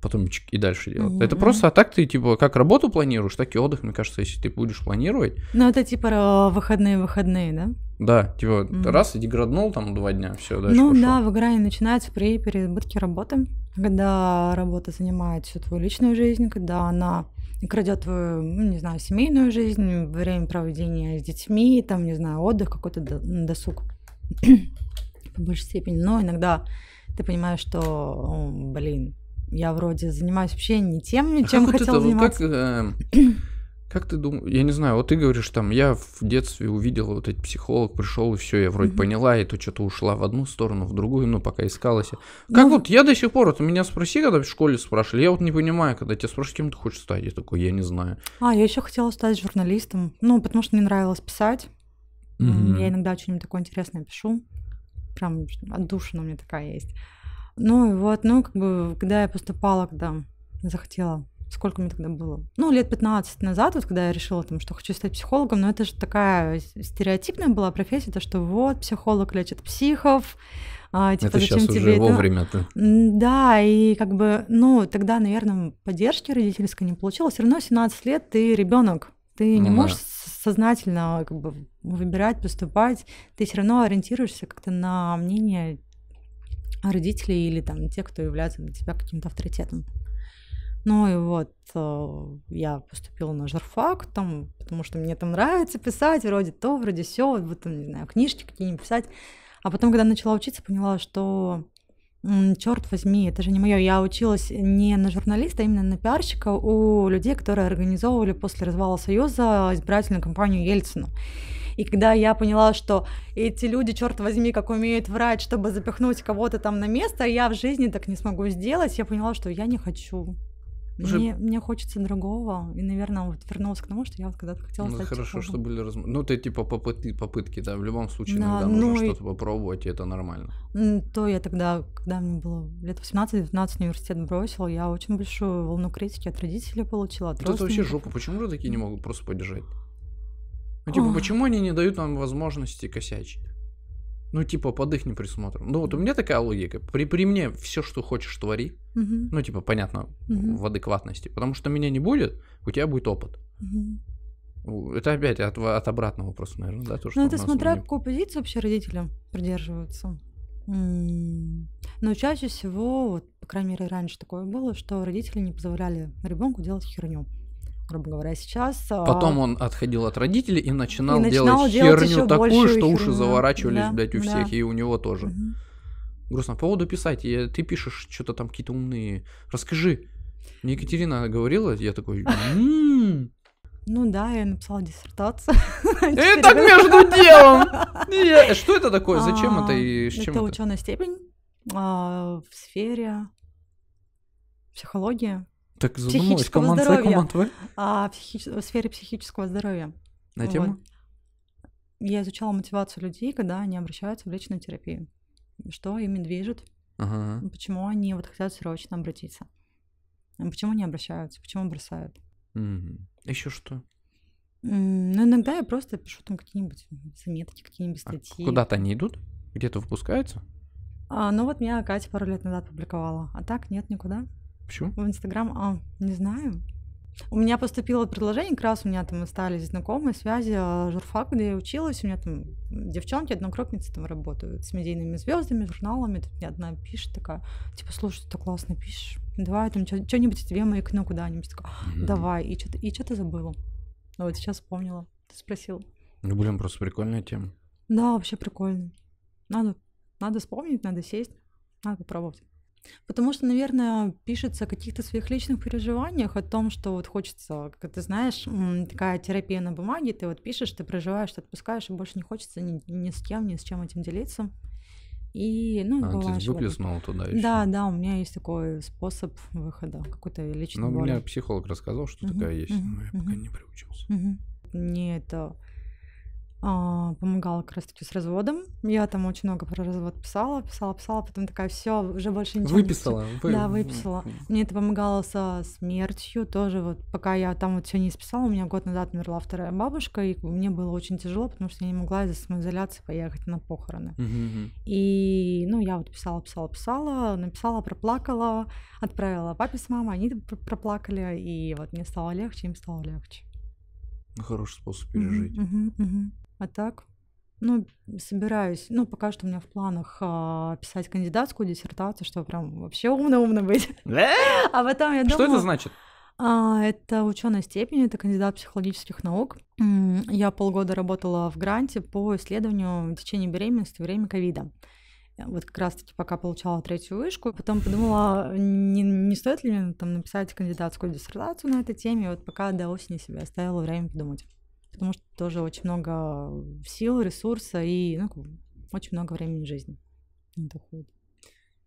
S2: потом и дальше делать. Mm-hmm. Это просто, а так ты, типа, как работу планируешь, так и отдых, мне кажется, если ты будешь планировать.
S1: Ну, это типа выходные-выходные, э, да?
S2: Да, типа, mm-hmm. раз, иди граднул там два дня, все, дальше Ну, пошло.
S1: да, выгорание начинается при переизбытке работы когда работа занимает всю твою личную жизнь, когда она крадет твою, ну, не знаю, семейную жизнь, время проведения с детьми, там, не знаю, отдых, какой-то досуг по большей степени. Но иногда ты понимаешь, что, блин, я вроде занимаюсь вообще не тем, а чем а хотел это, заниматься.
S2: Как, э, Как ты думаешь, я не знаю, вот ты говоришь там, я в детстве увидела вот этот психолог, пришел и все, я вроде mm-hmm. поняла, и то что-то ушла в одну сторону, в другую, ну пока искалась. Как ну, вот я до сих пор, вот меня спроси, когда в школе спрашивали, я вот не понимаю, когда тебя спрашивают, кем ты хочешь стать, я такой, я не знаю.
S1: А, я еще хотела стать журналистом, ну потому что мне нравилось писать, mm-hmm. я иногда что-нибудь такое интересное пишу, прям отдушина у меня такая есть. Ну и вот, ну как бы, когда я поступала, когда захотела сколько мне тогда было? Ну, лет 15 назад, вот когда я решила, там, что хочу стать психологом, но это же такая стереотипная была профессия, то, что вот, психолог лечит психов, а, типа, это зачем сейчас тебе уже это? вовремя-то. Да, и как бы, ну, тогда, наверное, поддержки родительской не получилось. Все равно 17 лет ты ребенок, ты не ну можешь да. сознательно как бы, выбирать, поступать, ты все равно ориентируешься как-то на мнение родителей или там тех, кто является для тебя каким-то авторитетом. Ну и вот э, я поступила на журфак, там, потому что мне там нравится писать, вроде то, вроде все, вот, не знаю, книжки какие-нибудь писать. А потом, когда начала учиться, поняла, что черт возьми, это же не мое. Я училась не на журналиста, а именно на пиарщика у людей, которые организовывали после развала Союза избирательную кампанию Ельцину. И когда я поняла, что эти люди, черт возьми, как умеют врать, чтобы запихнуть кого-то там на место, я в жизни так не смогу сделать, я поняла, что я не хочу Слушай, мне, мне хочется другого, и, наверное, вот вернулась к тому, что я вот когда-то хотела ну, стать хорошо, психологом. что
S2: были разм... Ну, ты типа попытки, попытки, да, в любом случае да, иногда ну, нужно и... что-то попробовать, и это нормально.
S1: То я тогда, когда мне было лет 18-19, университет бросил, я очень большую волну критики от родителей получила, от Это вообще жопа,
S2: почему же такие не могут просто поддержать? Ну, типа, О. почему они не дают нам возможности косячить? Ну, типа, под их присмотром. Ну, вот у меня такая логика. При, при мне все, что хочешь, твори. Угу. Ну, типа, понятно, угу. в адекватности. Потому что меня не будет, у тебя будет опыт.
S1: Угу.
S2: Это опять от, от обратного просто, наверное, да? То, ну, что ну, это смотря не...
S1: какую позицию вообще родители придерживаются. Но чаще всего, вот, по крайней мере, раньше такое было, что родители не позволяли ребенку делать херню грубо говоря, сейчас. А, Потом
S2: он отходил от родителей и начинал, и начинал делать, делать херню такую, что херню. уши заворачивались, да, блядь, у да. всех, и у него тоже. Угу. Грустно. По поводу писать, я, ты пишешь что-то там какие-то умные. Расскажи. Мне Екатерина говорила, я такой...
S1: «М-м-м». Ну да, я написала диссертацию.
S2: И так между делом! Э, что это такое? Зачем а, это и с чем это? Это
S1: ученая степень а, в сфере психологии так задумалась, команд здоровья. команд В? А, в, в сфере психического здоровья. На тему? Я изучала мотивацию людей, когда они обращаются в личную терапию. Что ими движет? Ага. Почему они вот хотят срочно обратиться? Почему не обращаются? Почему бросают? Угу. Еще что? Ну, иногда я просто пишу там какие-нибудь заметки, какие-нибудь а статьи. А куда-то
S2: они идут? Где-то выпускаются?
S1: А, ну вот меня Катя пару лет назад публиковала, а так нет никуда. Почему? В Инстаграм, а, не знаю. У меня поступило предложение, как раз у меня там остались знакомые, связи, а, журфак, где я училась, у меня там девчонки, однокрупницы там работают с медийными звездами, журналами, тут мне одна пишет такая, типа, слушай, ты классно пишешь, давай там что-нибудь тебе маякну куда-нибудь, такая, mm-hmm. давай, и что-то и что-то забыла. Ну вот сейчас вспомнила, ты спросил.
S2: Ну, блин, просто прикольная тема.
S1: Да, вообще прикольно. Надо, надо вспомнить, надо сесть, надо попробовать. Потому что, наверное, пишется о каких-то своих личных переживаниях, о том, что вот хочется, как ты знаешь, такая терапия на бумаге, ты вот пишешь, ты проживаешь, ты отпускаешь, и больше не хочется ни, ни с кем, ни с чем этим делиться. И, ну, а, бывает, ты выплеснул туда еще. Да, да, у меня есть такой способ выхода, какой-то личный. Но у меня психолог рассказал, что угу, такая есть, угу, но я угу. пока не приучился. Угу. Мне это а, помогала как раз таки с разводом. Я там очень много про развод писала, писала, писала, потом такая, все, уже больше ничего. Выписала. Не... Вы... Да, выписала. Мне это помогало со смертью тоже. Вот пока я там вот все не списала, у меня год назад умерла вторая бабушка, и мне было очень тяжело, потому что я не могла из-за самоизоляции поехать на похороны. угу. И, ну, я вот писала, писала, писала, написала, проплакала, отправила папе с мамой, они проплакали, и вот мне стало легче, им стало легче.
S2: Ну, хороший способ пережить.
S1: Mm-hmm, mm-hmm, mm-hmm. А так, ну, собираюсь. Ну, пока что у меня в планах а, писать кандидатскую диссертацию, чтобы прям вообще умно-умно быть. Э? а потом я думаю... Что это значит? А, это ученая степень, это кандидат психологических наук. Я полгода работала в гранте по исследованию в течение беременности во время ковида. Вот как раз-таки пока получала третью вышку, потом подумала, не, не стоит ли мне там написать кандидатскую диссертацию на этой теме, и вот пока до осени себе оставила время подумать потому что тоже очень много сил, ресурса и ну, очень много времени жизни доходит.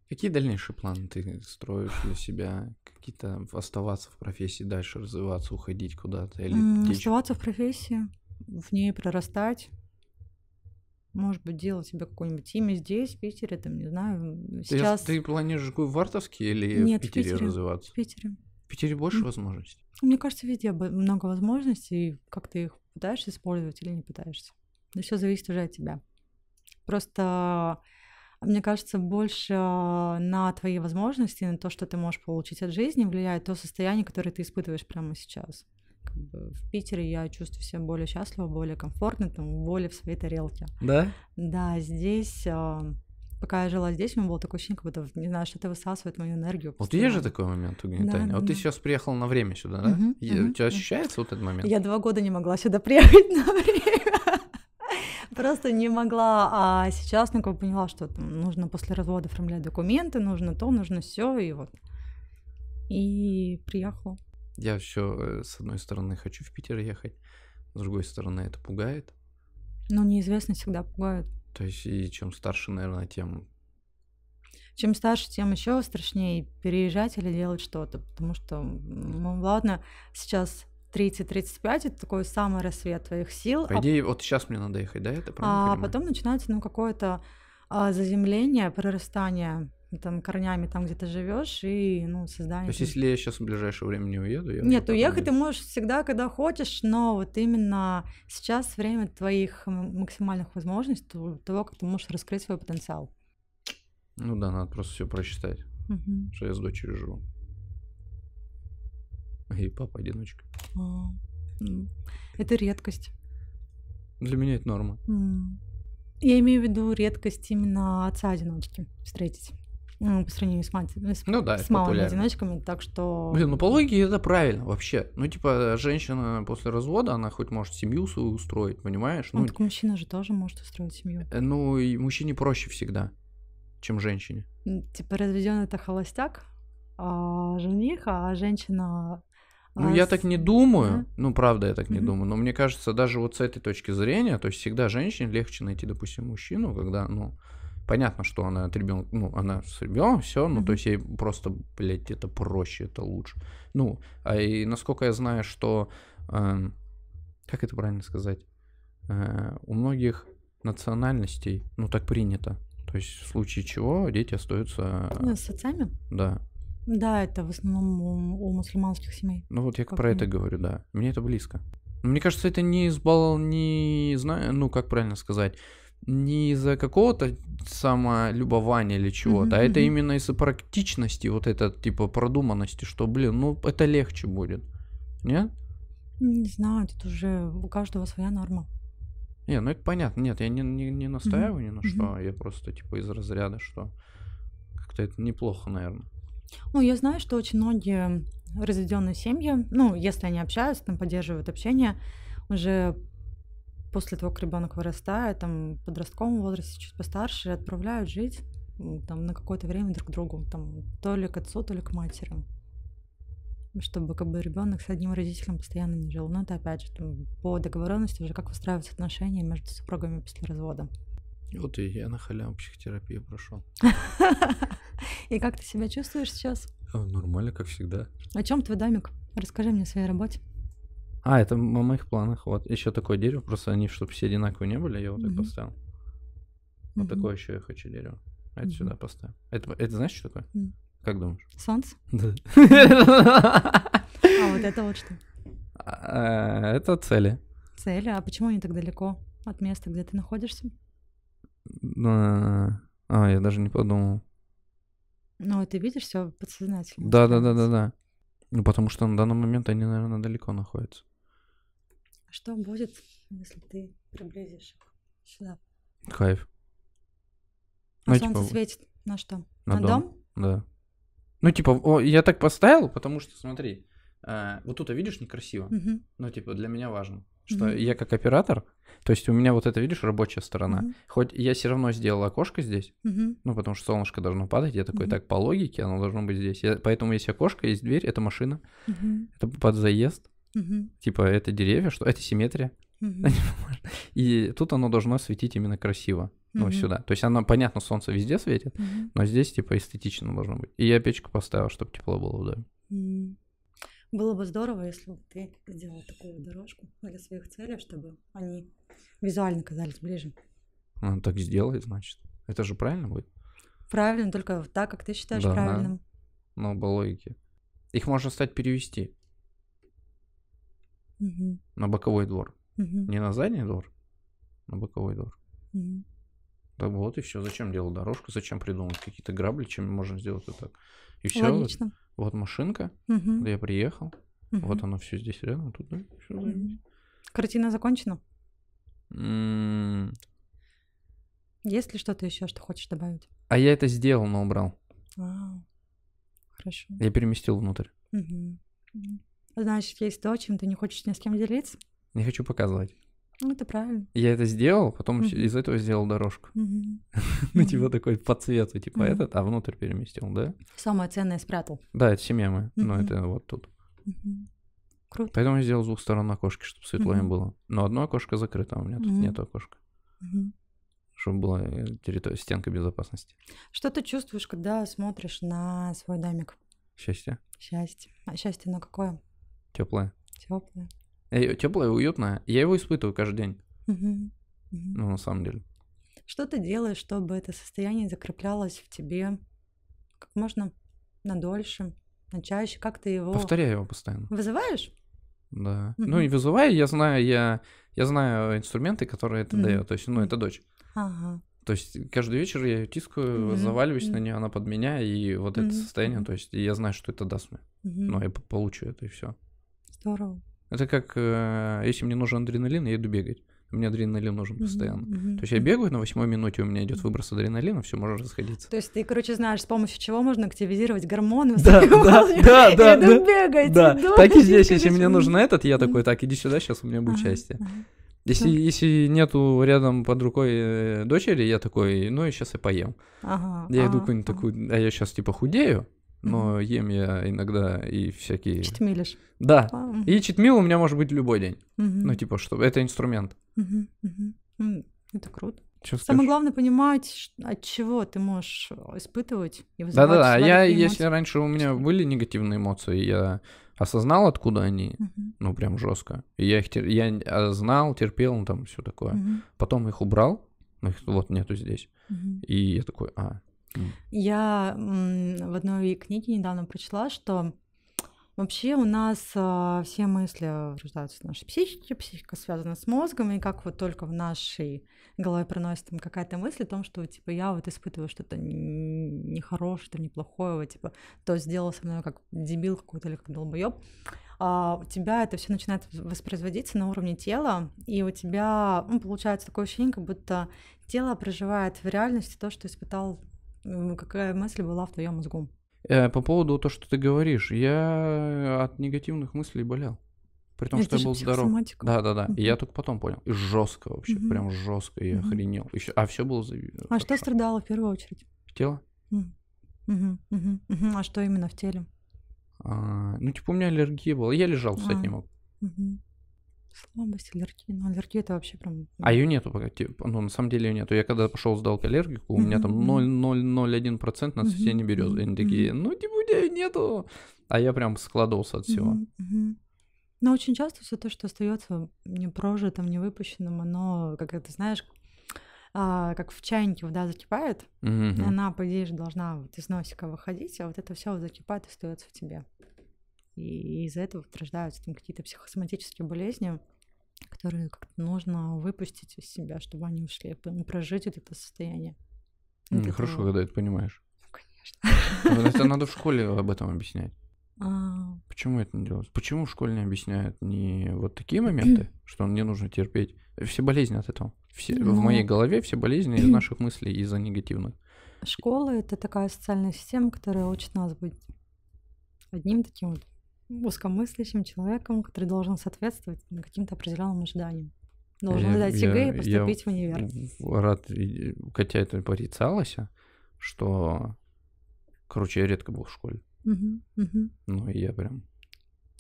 S2: Какие дальнейшие планы ты строишь для себя? Какие-то оставаться в профессии дальше, развиваться, уходить куда-то? Или
S1: оставаться в профессии, в ней прорастать. Может быть, делать себе какое-нибудь имя здесь, в Питере, там, не знаю. Сейчас...
S2: Ты, ты планируешь в Вартовске или Нет, в, Питере в Питере развиваться? в Питере.
S1: В Питере больше возможностей? Мне кажется, везде много возможностей, как-то их пытаешься использовать или не пытаешься. Да все зависит уже от тебя. Просто, а, мне кажется, больше а, на твои возможности, на то, что ты можешь получить от жизни, влияет то состояние, которое ты испытываешь прямо сейчас. Как бы в Питере я чувствую себя более счастливо, более комфортно, там, более в своей тарелке. Да? Да, здесь а, пока я жила здесь, у меня было такое ощущение, как будто, не знаю, что-то высасывает мою энергию. Вот есть же такой момент угнетания. Да, вот да. ты
S2: сейчас приехал на время сюда, да? Угу, я, угу, у тебя ощущается вот этот момент? Я
S1: два года не могла сюда приехать на время. Просто не могла, а сейчас ну, как поняла, что там, нужно после развода оформлять документы, нужно то, нужно все, и вот. И приехала.
S2: Я все, э, с одной стороны, хочу в Питер ехать, с другой стороны, это пугает.
S1: Ну, неизвестность всегда пугает.
S2: То есть и чем старше, наверное, тем...
S1: Чем старше, тем еще страшнее переезжать или делать что-то, потому что, ну ладно, сейчас 30-35 это такой самый рассвет твоих сил. По а
S2: идее, а... вот сейчас мне надо ехать, да, это правильно? А понимаю? потом
S1: начинается, ну, какое-то а, заземление, прорастание ну, там корнями там, где ты живешь, и ну, создание. То есть, если
S2: я сейчас в ближайшее время не уеду, я. Нет, уехать ты
S1: можешь всегда, когда хочешь, но вот именно сейчас время твоих максимальных возможностей, того, как ты можешь раскрыть свой потенциал.
S2: Ну да, надо просто все просчитать. Угу. Что я с дочерью живу. И папа одиночка.
S1: это редкость. Для меня это норма. Я имею в виду редкость именно отца одиночки встретить ну, по сравнению с, мать, ну, с, ну, да, с малыми одиночками, так что... Блин,
S2: ну по логике это правильно вообще. Ну, типа, женщина после развода, она хоть может семью свою устроить, понимаешь? Ну, ну так
S1: мужчина же тоже может устроить семью.
S2: Э, ну, и мужчине проще всегда, чем женщине.
S1: Типа, разведенный это холостяк, а жених, а женщина ну, а я с... так не думаю, да?
S2: ну, правда, я так не mm-hmm. думаю, но мне кажется, даже вот с этой точки зрения, то есть всегда женщине легче найти, допустим, мужчину, когда, ну, Понятно, что она от ребенка, ну, она с ребенком, все, ну, mm-hmm. то есть ей просто, блядь, это проще, это лучше. Ну, а и насколько я знаю, что, э, как это правильно сказать, э, у многих национальностей, ну, так принято. То есть в случае чего дети остаются... Э, ну, с отцами? Да.
S1: Да, это в основном у, у мусульманских семей. Ну вот я как про они. это
S2: говорю, да. Мне это близко. Мне кажется, это не избал, не знаю, ну как правильно сказать, не из-за какого-то самолюбования или чего-то, mm-hmm. а это именно из-за практичности, вот это типа продуманности, что, блин, ну это легче будет. Нет?
S1: Не знаю, тут уже у каждого своя норма.
S2: Не, ну это понятно. Нет, я не, не, не настаиваю mm-hmm. ни на что. Mm-hmm. Я просто типа из разряда, что как-то это неплохо, наверное.
S1: Ну, я знаю, что очень многие разведенные семьи, ну, если они общаются, там поддерживают общение, уже после того, как ребенок вырастает, там, в подростковом возрасте, чуть постарше, отправляют жить там, на какое-то время друг к другу, там, то ли к отцу, то ли к матери. Чтобы как бы ребенок с одним родителем постоянно не жил. Но это опять же там, по договоренности уже как выстраиваются отношения между супругами после развода.
S2: Вот и я на халяву психотерапию прошел.
S1: И как ты себя чувствуешь сейчас?
S2: Э, нормально, как всегда.
S1: О чем твой домик? Расскажи мне о своей работе.
S2: А, это в моих планах. Вот еще такое дерево, просто они, чтобы все одинаковые не были, я вот mm так поставил. Mm-hmm. Вот такое еще я хочу дерево. А это mm-hmm. сюда поставил. Это, это знаешь, что такое? Mm. Как думаешь? Солнце?
S1: Да. А вот это вот что?
S2: А, это цели.
S1: Цели? А почему они так далеко от места, где ты находишься?
S2: А, а, я даже не подумал.
S1: Ну, ты видишь все подсознательно. Да, да, да, да,
S2: да. Ну, потому что на данный момент они, наверное, далеко находятся.
S1: Что будет, если ты приблизишь их сюда? Кайф. Ну, а ну, солнце типа... светит на что? На, на дом?
S2: дом? Да. Ну, типа, о, я так поставил, потому что, смотри, э, вот тут, а видишь, некрасиво. Угу. Ну, типа, для меня важно, что угу. я как оператор, то есть у меня вот это, видишь, рабочая сторона. Угу. Хоть я все равно сделал окошко здесь, угу. ну, потому что солнышко должно падать, я такой, угу. так, по логике оно должно быть здесь. Я, поэтому есть окошко, есть дверь, это машина, угу. это под заезд. Угу. Типа, это деревья, что это симметрия. Угу. И тут оно должно светить именно красиво. Ну, угу. сюда. То есть оно, понятно, солнце везде светит, угу. но здесь, типа, эстетично должно быть. И я печку поставил, чтобы тепло было в
S1: доме. Было бы здорово, если бы ты сделал такую дорожку для своих целей, чтобы они визуально казались ближе.
S2: Он так сделает, значит. Это же правильно будет?
S1: Правильно, только так, как ты считаешь да, правильным.
S2: Да. Но по логике. Их можно стать перевести угу. на боковой двор. Угу. Не на задний двор, на боковой двор. Угу. Да вот и все. Зачем делать дорожку? Зачем придумать какие-то грабли? Чем можно сделать это так? И все. Вот, вот машинка, угу. я приехал. Угу. Вот оно все здесь рядом, тут да, все угу.
S1: Картина закончена?
S2: м
S1: Есть ли что-то еще, что хочешь добавить?
S2: А я это сделал, но убрал.
S1: А, хорошо. Я переместил внутрь. Угу. Значит, есть то, чем ты не хочешь ни с кем делиться?
S2: Не хочу показывать.
S1: Ну, это правильно.
S2: Я это сделал, потом mm-hmm. из этого сделал дорожку. Mm-hmm. ну, типа такой по цвету, типа mm-hmm. этот, а внутрь переместил, да?
S1: Самое ценное спрятал.
S2: Да, это семья моя, mm-hmm. но это вот тут.
S1: Mm-hmm. Круто.
S2: Поэтому я сделал с двух сторон окошки, чтобы светло mm-hmm. им было. Но одно окошко закрыто, а у меня тут mm-hmm. нет окошка. Mm-hmm. Чтобы была э, территория, стенка безопасности.
S1: Что ты чувствуешь, когда смотришь на свой домик? Счастье. Счастье. А счастье, но какое? Теплое. Теплое.
S2: Э, Теплое, уютное. Я его испытываю каждый день.
S1: Угу. Ну, на самом деле. Что ты делаешь, чтобы это состояние закреплялось в тебе как можно надольше, на чаще? Как ты его... Повторяю его постоянно. Вызываешь?
S2: Да. Ну и вызываю, я знаю, я, я знаю инструменты, которые это угу. дает. То есть, ну, это дочь. Ага. То есть каждый вечер я ее тискаю, mm-hmm. заваливаюсь mm-hmm. на нее, она под меня, и вот mm-hmm. это состояние, то есть я знаю, что это даст мне. Mm-hmm. Но ну, я получу это и все. Здорово. Это как, э, если мне нужен адреналин, я иду бегать. Мне адреналин нужен постоянно. Mm-hmm. То есть я бегаю, на восьмой минуте у меня идет выброс адреналина, все может расходиться.
S1: То есть ты, короче, знаешь, с помощью чего можно активизировать гормоны в да, да, да, да, да, бегать. Да. Иду, так и здесь, если мне нужен
S2: этот, я такой, так, иди сюда, сейчас у меня будет счастье. Если, если нету рядом под рукой э, дочери, я такой, ну, и сейчас я поем.
S1: Ага, я ага, иду
S2: какую-нибудь ага. такую, а я сейчас типа худею, но ем я иногда и всякие... Читмилишь. Да, Вау. и читмил у меня может быть любой день. Угу. Ну, типа, что это инструмент.
S1: Угу, угу. Это круто. Чё Самое главное понимать, от чего ты можешь э, испытывать. Да-да-да, я, если
S2: раньше у меня были негативные эмоции, я осознал, откуда они, uh ну прям жестко. И я их тер... я а, знал, терпел, ну там все такое. uh Потом их убрал, их вот нету здесь. uh И я такой, а,
S1: я в одной книге недавно прочла, что Вообще у нас а, все мысли а, рождаются в нашей психике, психика связана с мозгом, и как вот только в нашей голове проносит там какая-то мысль о том, что типа я вот испытываю что-то нехорошее, там неплохое, вот, типа то сделал со мной как дебил какой-то или как долбоёб, а у тебя это все начинает воспроизводиться на уровне тела, и у тебя ну, получается такое ощущение, как будто тело проживает в реальности то, что испытал Какая мысль была в твоем мозгу?
S2: Э, по поводу того, что ты говоришь, я от негативных мыслей болел. При том, что я был здоров. Да, да, да. И я только потом понял. И жестко вообще, угу. прям жестко. Я угу. охренел. Еще, а все было зави... А
S1: хорошо. что страдало в первую очередь? Тело. Угу. Угу. Угу. А что именно в теле?
S2: А, ну, типа, у меня аллергия была. Я лежал, встать а. не мог.
S1: Угу. Слабость, аллергия. Ну, аллергия это вообще прям...
S2: А ну ее нету пока. Типа, ну, на самом деле ее нету. Я когда пошел сдал к аллергику, у меня там 0,001% на цветение березы. И они такие, ну, типа, у тебя ее нету. А я прям складывался от всего.
S1: Но очень часто все то, что остается не прожитым, не выпущенным, оно, как ты знаешь, а, как в чайнике вода закипает, mm-hmm. она, по идее, же должна вот из носика выходить, а вот это все вот закипает и остается в тебе. И из-за этого вот рождаются там какие-то психосоматические болезни, которые как-то нужно выпустить из себя, чтобы они ушли, ну, прожить вот это состояние. Mm, ну, это типа хорошо, было.
S2: когда это понимаешь. Ну, конечно. Ну, это надо в школе об этом объяснять. А. Почему это не делается? Почему в школе не объясняют не вот такие моменты, что не нужно терпеть? Все болезни от этого. Все, ну... В моей голове все болезни из наших мыслей из-за негативных.
S1: Школа — это такая социальная система, которая учит нас быть одним таким вот узкомыслящим человеком, который должен соответствовать каким-то определенным ожиданиям. Должен сдать ЕГЭ и поступить я в универ.
S2: Рад, хотя это порицалось, что, короче, я редко был в школе. Угу, угу. Ну, и я прям...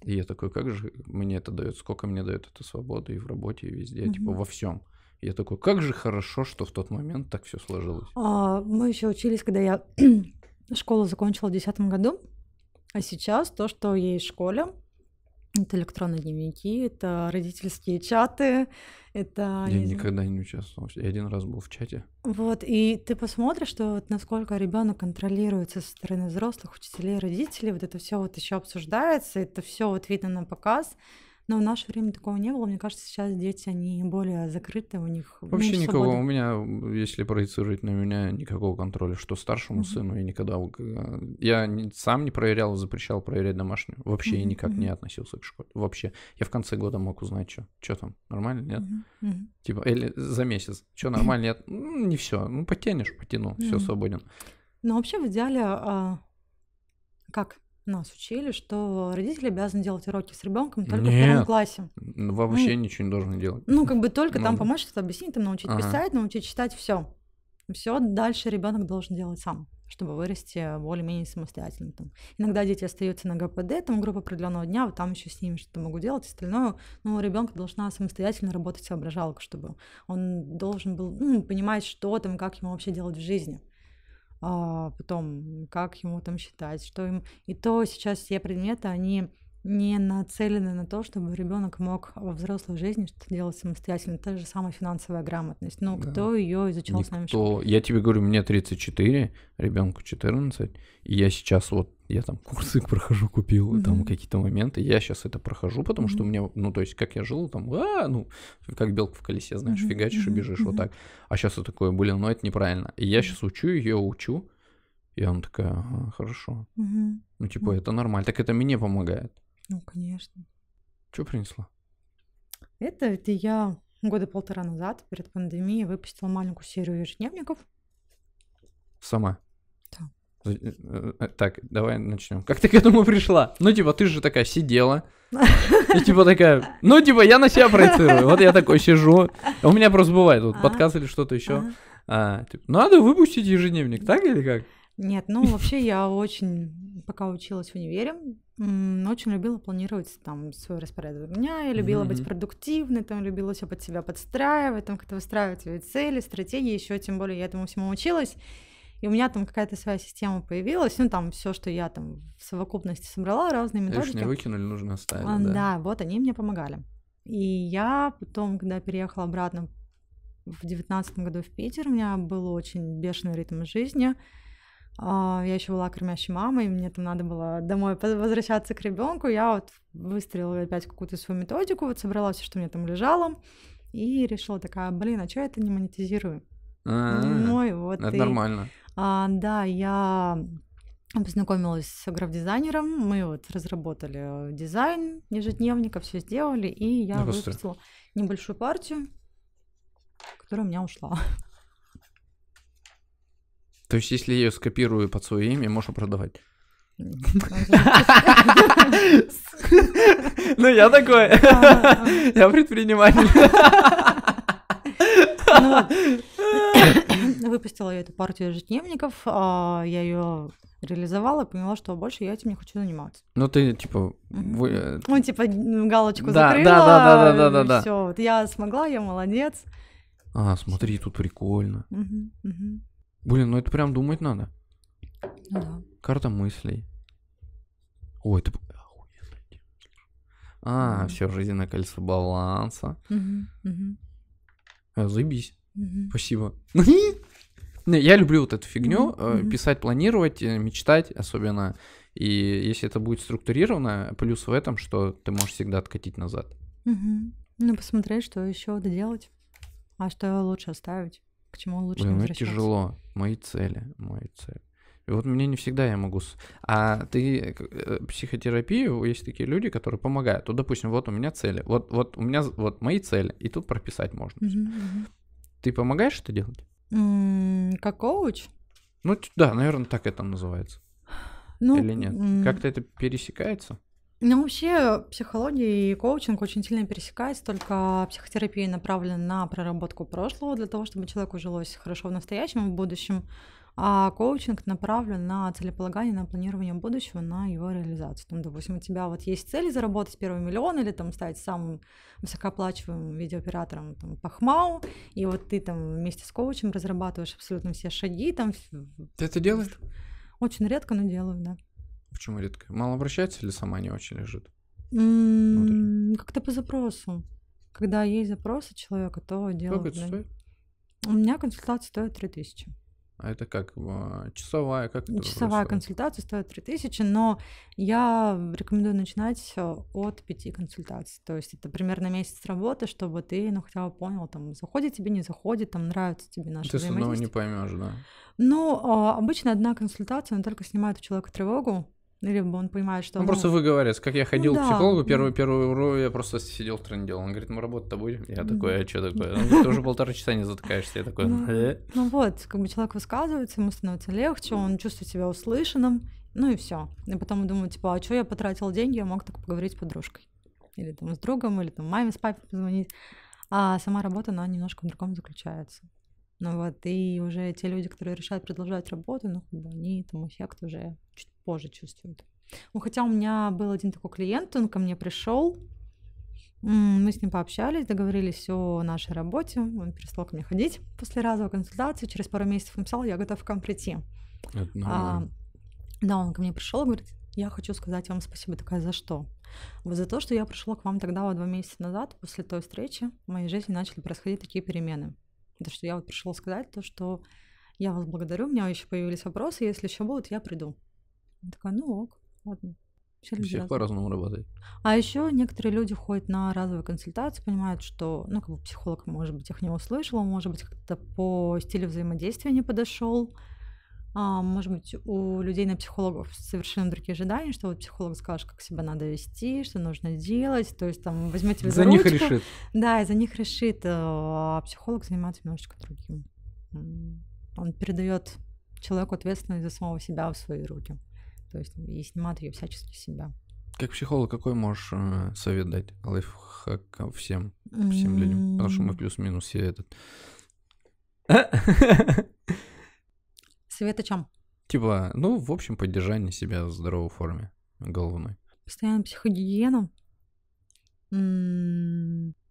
S2: И я такой, как же мне это дает, сколько мне дает эта свобода и в работе, и везде, угу. типа во всем. Я такой, как же хорошо, что в тот момент так все сложилось.
S1: А, мы еще учились, когда я школу закончила в 2010 году. А сейчас то, что есть в школе, это электронные дневники, это родительские чаты, это... Я не никогда
S2: не участвовал. Я один раз был в чате.
S1: Вот, и ты посмотришь, что вот насколько ребенок контролируется со стороны взрослых, учителей, родителей, вот это все вот еще обсуждается, это все вот видно на показ. Но в наше время такого не было. Мне кажется, сейчас дети, они более закрыты, у них Вообще никого. Свободы.
S2: У меня, если проецировать на меня, никакого контроля, что старшему mm-hmm. сыну я никогда... Э, я сам не проверял, запрещал проверять домашнюю. Вообще mm-hmm. я никак не относился к школе. Вообще. Я в конце года мог узнать, что. Что там? Нормально, нет? Mm-hmm. Типа, или за месяц. Что, нормально, нет? Ну, не все. Ну, потянешь, потяну. Mm-hmm. Все, свободен.
S1: Но вообще в идеале... А... Как? Нас учили, что родители обязаны делать уроки с ребенком только Нет, в первом классе. Ну, вообще ну, ничего не должны делать. Ну, как бы только ну, там помочь, что-то объяснить, там научить ага. писать, научить читать, все. Все дальше ребенок должен делать сам чтобы вырасти более-менее самостоятельно. Там. Иногда дети остаются на ГПД, там группа определенного дня, вот там еще с ними что-то могу делать, остальное, ну, ребенка должна самостоятельно работать соображалка, чтобы он должен был ну, понимать, что там, как ему вообще делать в жизни. А, потом как ему там считать, что им... И то сейчас все предметы, они не нацелены на то, чтобы ребенок мог во взрослой жизни что-то делать самостоятельно. Та же самая финансовая грамотность. Ну, да. кто ее изучал Никто. с нами? Что...
S2: Я тебе говорю, мне 34, ребенку 14, и я сейчас вот я там курсы прохожу, купил, да. там какие-то моменты. Я сейчас это прохожу, потому mm-hmm. что у меня, ну, то есть, как я жил, там, а, ну, как белка в колесе, знаешь, mm-hmm. фигачишь mm-hmm. и бежишь mm-hmm. вот так. А сейчас я такое, блин, ну это неправильно. И я сейчас учу ее, учу. И она такая, ага, хорошо. Mm-hmm. Ну, типа, mm-hmm. это нормально. Так это мне помогает.
S1: Ну, конечно. Что принесла? Это, это я года полтора назад, перед пандемией, выпустила маленькую серию ежедневников.
S2: Сама? Да. Э, э, э, так, давай начнем. Как ты к этому пришла? Ну, типа, ты же такая сидела. И типа такая, ну, типа, я на себя проецирую. Вот я такой сижу. А у меня просто бывает, вот а. подкаст или что-то еще. А. Надо выпустить ежедневник, так или
S1: как? Нет, ну, вообще я очень, пока училась в универе, очень любила планировать там свой распорядок дня, я любила mm-hmm. быть продуктивной, там любила все под себя подстраивать, там как-то выстраивать свои цели, стратегии, еще тем более я этому всему училась. И у меня там какая-то своя система появилась, ну там все, что я там в совокупности собрала, разные методики. Лишнее выкинули,
S2: нужно оставить. А, да. да,
S1: вот они мне помогали. И я потом, когда переехала обратно в девятнадцатом году в Питер, у меня был очень бешеный ритм жизни. А, я еще была кормящей мамой, мне там надо было домой возвращаться к ребенку. Я вот выстрелила опять какую-то свою методику, вот собрала все, что мне там лежало, и решила такая, блин, а что я это не монетизирую? А, ну и вот. Это нормально. А, да, я познакомилась с граф-дизайнером, мы вот разработали дизайн ежедневника, все сделали, и я ну, выпустила небольшую партию, которая у меня ушла.
S2: То есть, если я ее скопирую под свое имя, можно продавать. Ну,
S1: я такой. Я предприниматель. Ну, выпустила я эту партию ежедневников, а, я ее реализовала, поняла, что больше я этим не хочу заниматься.
S2: Ну ты типа вы... Э,
S1: ну типа галочку закрыла, да, да, да, да, да, да, все, вот я смогла, я молодец.
S2: А смотри, тут прикольно.
S1: Угу, угу.
S2: Блин, ну это прям думать надо. Ну да. Карта мыслей. Ой, это... А, mm-hmm. все, жизненное кольцо баланса.
S1: Mm-hmm. Mm-hmm.
S2: заебись. Mm-hmm. Спасибо. Я люблю вот эту фигню, mm-hmm. писать, планировать, э, мечтать, особенно. И если это будет структурировано, плюс в этом, что ты можешь всегда откатить назад.
S1: Mm-hmm. Ну, посмотреть, что еще доделать, а что лучше оставить к чему лучше Блин, ну тяжело.
S2: Мои цели, мои цели. И вот мне не всегда я могу... А ты э, э, психотерапию, есть такие люди, которые помогают. Вот, допустим, вот у меня цели, вот, вот у меня вот мои цели, и тут прописать можно. Мгм, мгм. Ты помогаешь это делать?
S1: М, Как коуч?
S2: Ну да, наверное, так это называется.
S1: Ну, Или нет? Как-то
S2: это пересекается?
S1: Ну, вообще, психология и коучинг очень сильно пересекаются, только психотерапия направлена на проработку прошлого для того, чтобы человеку жилось хорошо в настоящем, и в будущем, а коучинг направлен на целеполагание, на планирование будущего, на его реализацию. Там, допустим, у тебя вот есть цель заработать первый миллион или там стать самым высокооплачиваемым видеооператором там, по хмау, и вот ты там вместе с коучем разрабатываешь абсолютно все шаги. Там... Ты это делаешь? Очень редко, но делаю, да.
S2: Почему редко? Мало обращается или сама не очень лежит?
S1: Mm, как-то по запросу. Когда есть запросы человека, то делают. Сколько это для... стоит? У меня консультация стоит 3000.
S2: А это как? А, часовая? как это Часовая происходит?
S1: консультация стоит 3000, но я рекомендую начинать от 5 консультаций. То есть это примерно месяц работы, чтобы ты ну, хотя бы понял, там, заходит тебе, не заходит, там, нравится тебе наше Ты с не поймешь, да? Ну, а, обычно одна консультация, она только снимает у человека тревогу, либо он понимает, что... Он ну, просто ну, выговаривает Как я ходил ну, к психологу, первый,
S2: первый урок я просто сидел в тренде. Он говорит, мы работать-то будем? Я такой, а что такое? Он говорит, ты уже полтора часа не затыкаешься. Я такой... Ну, «Э?»
S1: ну вот, как бы человек высказывается, ему становится легче, он чувствует себя услышанным, ну и все. И потом думаю, типа, а что я потратил деньги, я мог так поговорить с подружкой. Или там с другом, или там маме с папой позвонить. А сама работа, она немножко в другом заключается. Ну вот, и уже те люди, которые решают продолжать работу, ну, как бы они там эффект уже чуть позже чувствуют. Ну, хотя у меня был один такой клиент, он ко мне пришел, мы с ним пообщались, договорились о нашей работе. Он перестал ко мне ходить после разовой консультации. Через пару месяцев написал, я готов к вам прийти. Одного. А, да, он ко мне пришел, говорит, я хочу сказать вам спасибо. Такая, за что? Вот за то, что я пришла к вам тогда вот два месяца назад, после той встречи, в моей жизни начали происходить такие перемены то, что я вот пришла сказать, то, что я вас благодарю, у меня еще появились вопросы, если еще будут, я приду. Я такая, ну ок, ладно. Все по-разному работает. А еще некоторые люди ходят на разовые консультации, понимают, что, ну, как бы психолог, может быть, их не услышал, может быть, как-то по стилю взаимодействия не подошел, а, может быть, у людей на психологов совершенно другие ожидания, что вот психолог скажет, как себя надо вести, что нужно делать, то есть там возьмете за, за ручку, решит. Да, и за них решит, э, а психолог занимается немножечко другим. Он передает человеку ответственность за самого себя в свои руки, то есть и снимает ее всячески себя.
S2: Как психолог, какой можешь э, совет дать лайфхак всем, всем mm-hmm. людям? Потому что мы плюс-минус все этот чем? Типа, ну, в общем, поддержание себя в здоровой форме головной.
S1: Постоянно психогигиену.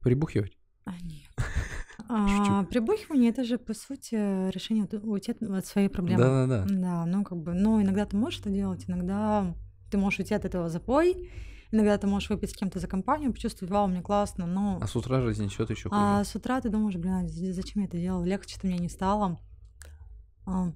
S1: Прибухивать. А, нет. А, прибухивание это же, по сути, решение от- уйти от- своей проблемы. Да-да-да. Да, ну как бы, ну иногда ты можешь это делать, иногда ты можешь уйти от этого запой, иногда ты можешь выпить с кем-то за компанию, почувствовать, вау, мне классно, но А с утра жизнь несет еще а хуже. а с утра ты думаешь, блин, а зачем я это делал, легче-то мне не стало. А,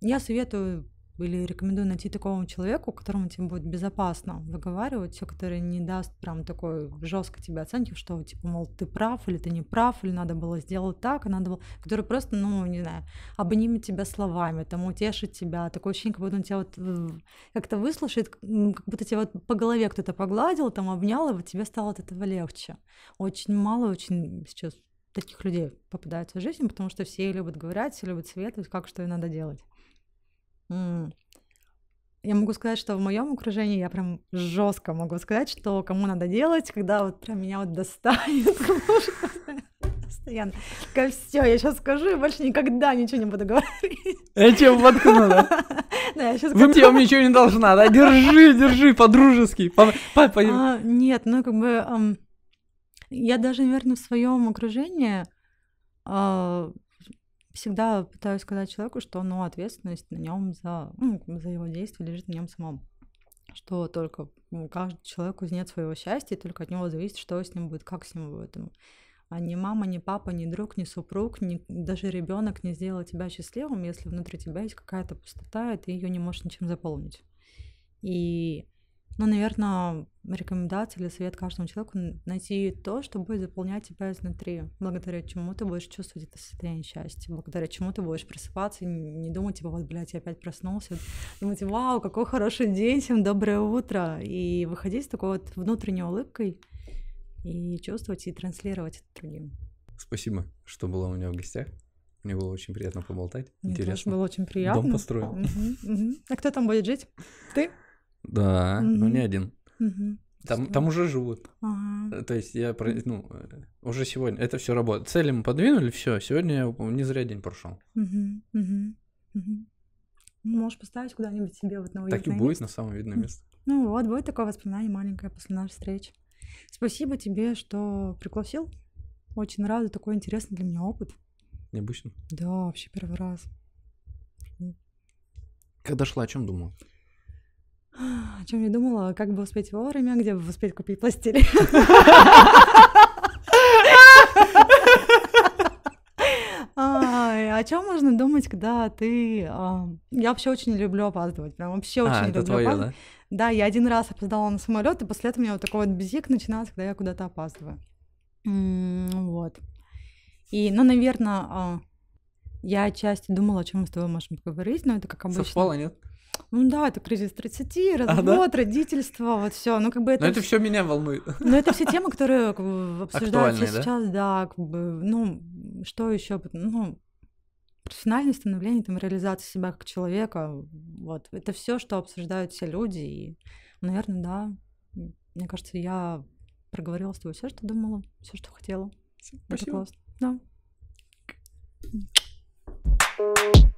S1: я советую или рекомендую найти такого человека, которому тебе будет безопасно выговаривать все, который не даст прям такой жестко тебе оценки, что типа, мол, ты прав или ты не прав, или надо было сделать так, и надо было, который просто, ну, не знаю, обнимет тебя словами, там, утешит тебя, такое ощущение, как будто он тебя вот э, как-то выслушает, как будто тебя вот по голове кто-то погладил, там, обнял, и вот тебе стало от этого легче. Очень мало, очень сейчас таких людей попадается в жизнь, потому что все любят говорить, все любят советовать, как что и надо делать. Я могу сказать, что в моем окружении я прям жестко могу сказать, что кому надо делать, когда вот прям меня вот достанет. слушай, Постоянно. Такая, все, я сейчас скажу, и больше никогда ничего не буду говорить.
S2: Я тебе воткнула.
S1: Да, я сейчас Вы мне вам
S2: ничего не должна, да? Держи, держи, по-дружески. А,
S1: нет, ну как бы я даже, наверное, в своем окружении а, всегда пытаюсь сказать человеку, что ну, ответственность на нем за, ну, за его действия лежит на нем самом. Что только каждый человек кузнец своего счастья, и только от него зависит, что с ним будет, как с ним будет. А ни мама, ни папа, ни друг, ни супруг, ни, даже ребенок не сделал тебя счастливым, если внутри тебя есть какая-то пустота, и ты ее не можешь ничем заполнить. И но, ну, наверное, рекомендация или совет каждому человеку найти то, что будет заполнять тебя изнутри, благодаря чему ты будешь чувствовать это состояние счастья, благодаря чему ты будешь просыпаться и не думать, типа, вот, блядь, я опять проснулся, думать, вау, какой хороший день, всем доброе утро, и выходить с такой вот внутренней улыбкой и чувствовать и транслировать это другим.
S2: Спасибо, что была у меня в гостях. Мне было очень приятно поболтать. Мне Интересно. тоже было очень приятно. Дом построил.
S1: А кто там будет жить? Ты?
S2: Да, угу. но не один. Угу. Там, там уже живут.
S1: Ага.
S2: То есть я про, ну, уже сегодня. Это все работает. Цели мы подвинули, все. Сегодня я не зря день прошел.
S1: Угу, ну, угу, угу. Можешь поставить куда-нибудь себе вот на уютное Так и будет место. на самое видное место. Ну вот, будет такое воспоминание маленькое после нашей встречи. Спасибо тебе, что пригласил. Очень рада, такой интересный для меня опыт. Необычно. Да, вообще первый раз.
S2: Когда шла, о чем думал?
S1: о чем я думала, как бы успеть вовремя, где бы успеть купить пластилин. о чем можно думать, когда ты... А, я вообще очень люблю опаздывать, прям вообще а, очень люблю опаздывать. Да? я один раз опоздала на самолет, и после этого у меня вот такой вот бзик начинался, когда я куда-то опаздываю. вот. И, ну, наверное, а, я отчасти думала, о чем мы с тобой можем поговорить, но это как обычно. Совпало, нет? ну да, это кризис 30, развод, а, да? родительство, вот все. Ну, как бы это. Но это все меня волнует. Но это все темы, которые обсуждаются Актуальные, сейчас, да? да, как бы, ну, что еще, ну, профессиональное становление, там, реализация себя как человека, вот, это все, что обсуждают все люди, и, наверное, да, мне кажется, я проговорила с тобой все, что думала, все, что хотела. Спасибо. Это классно. Да.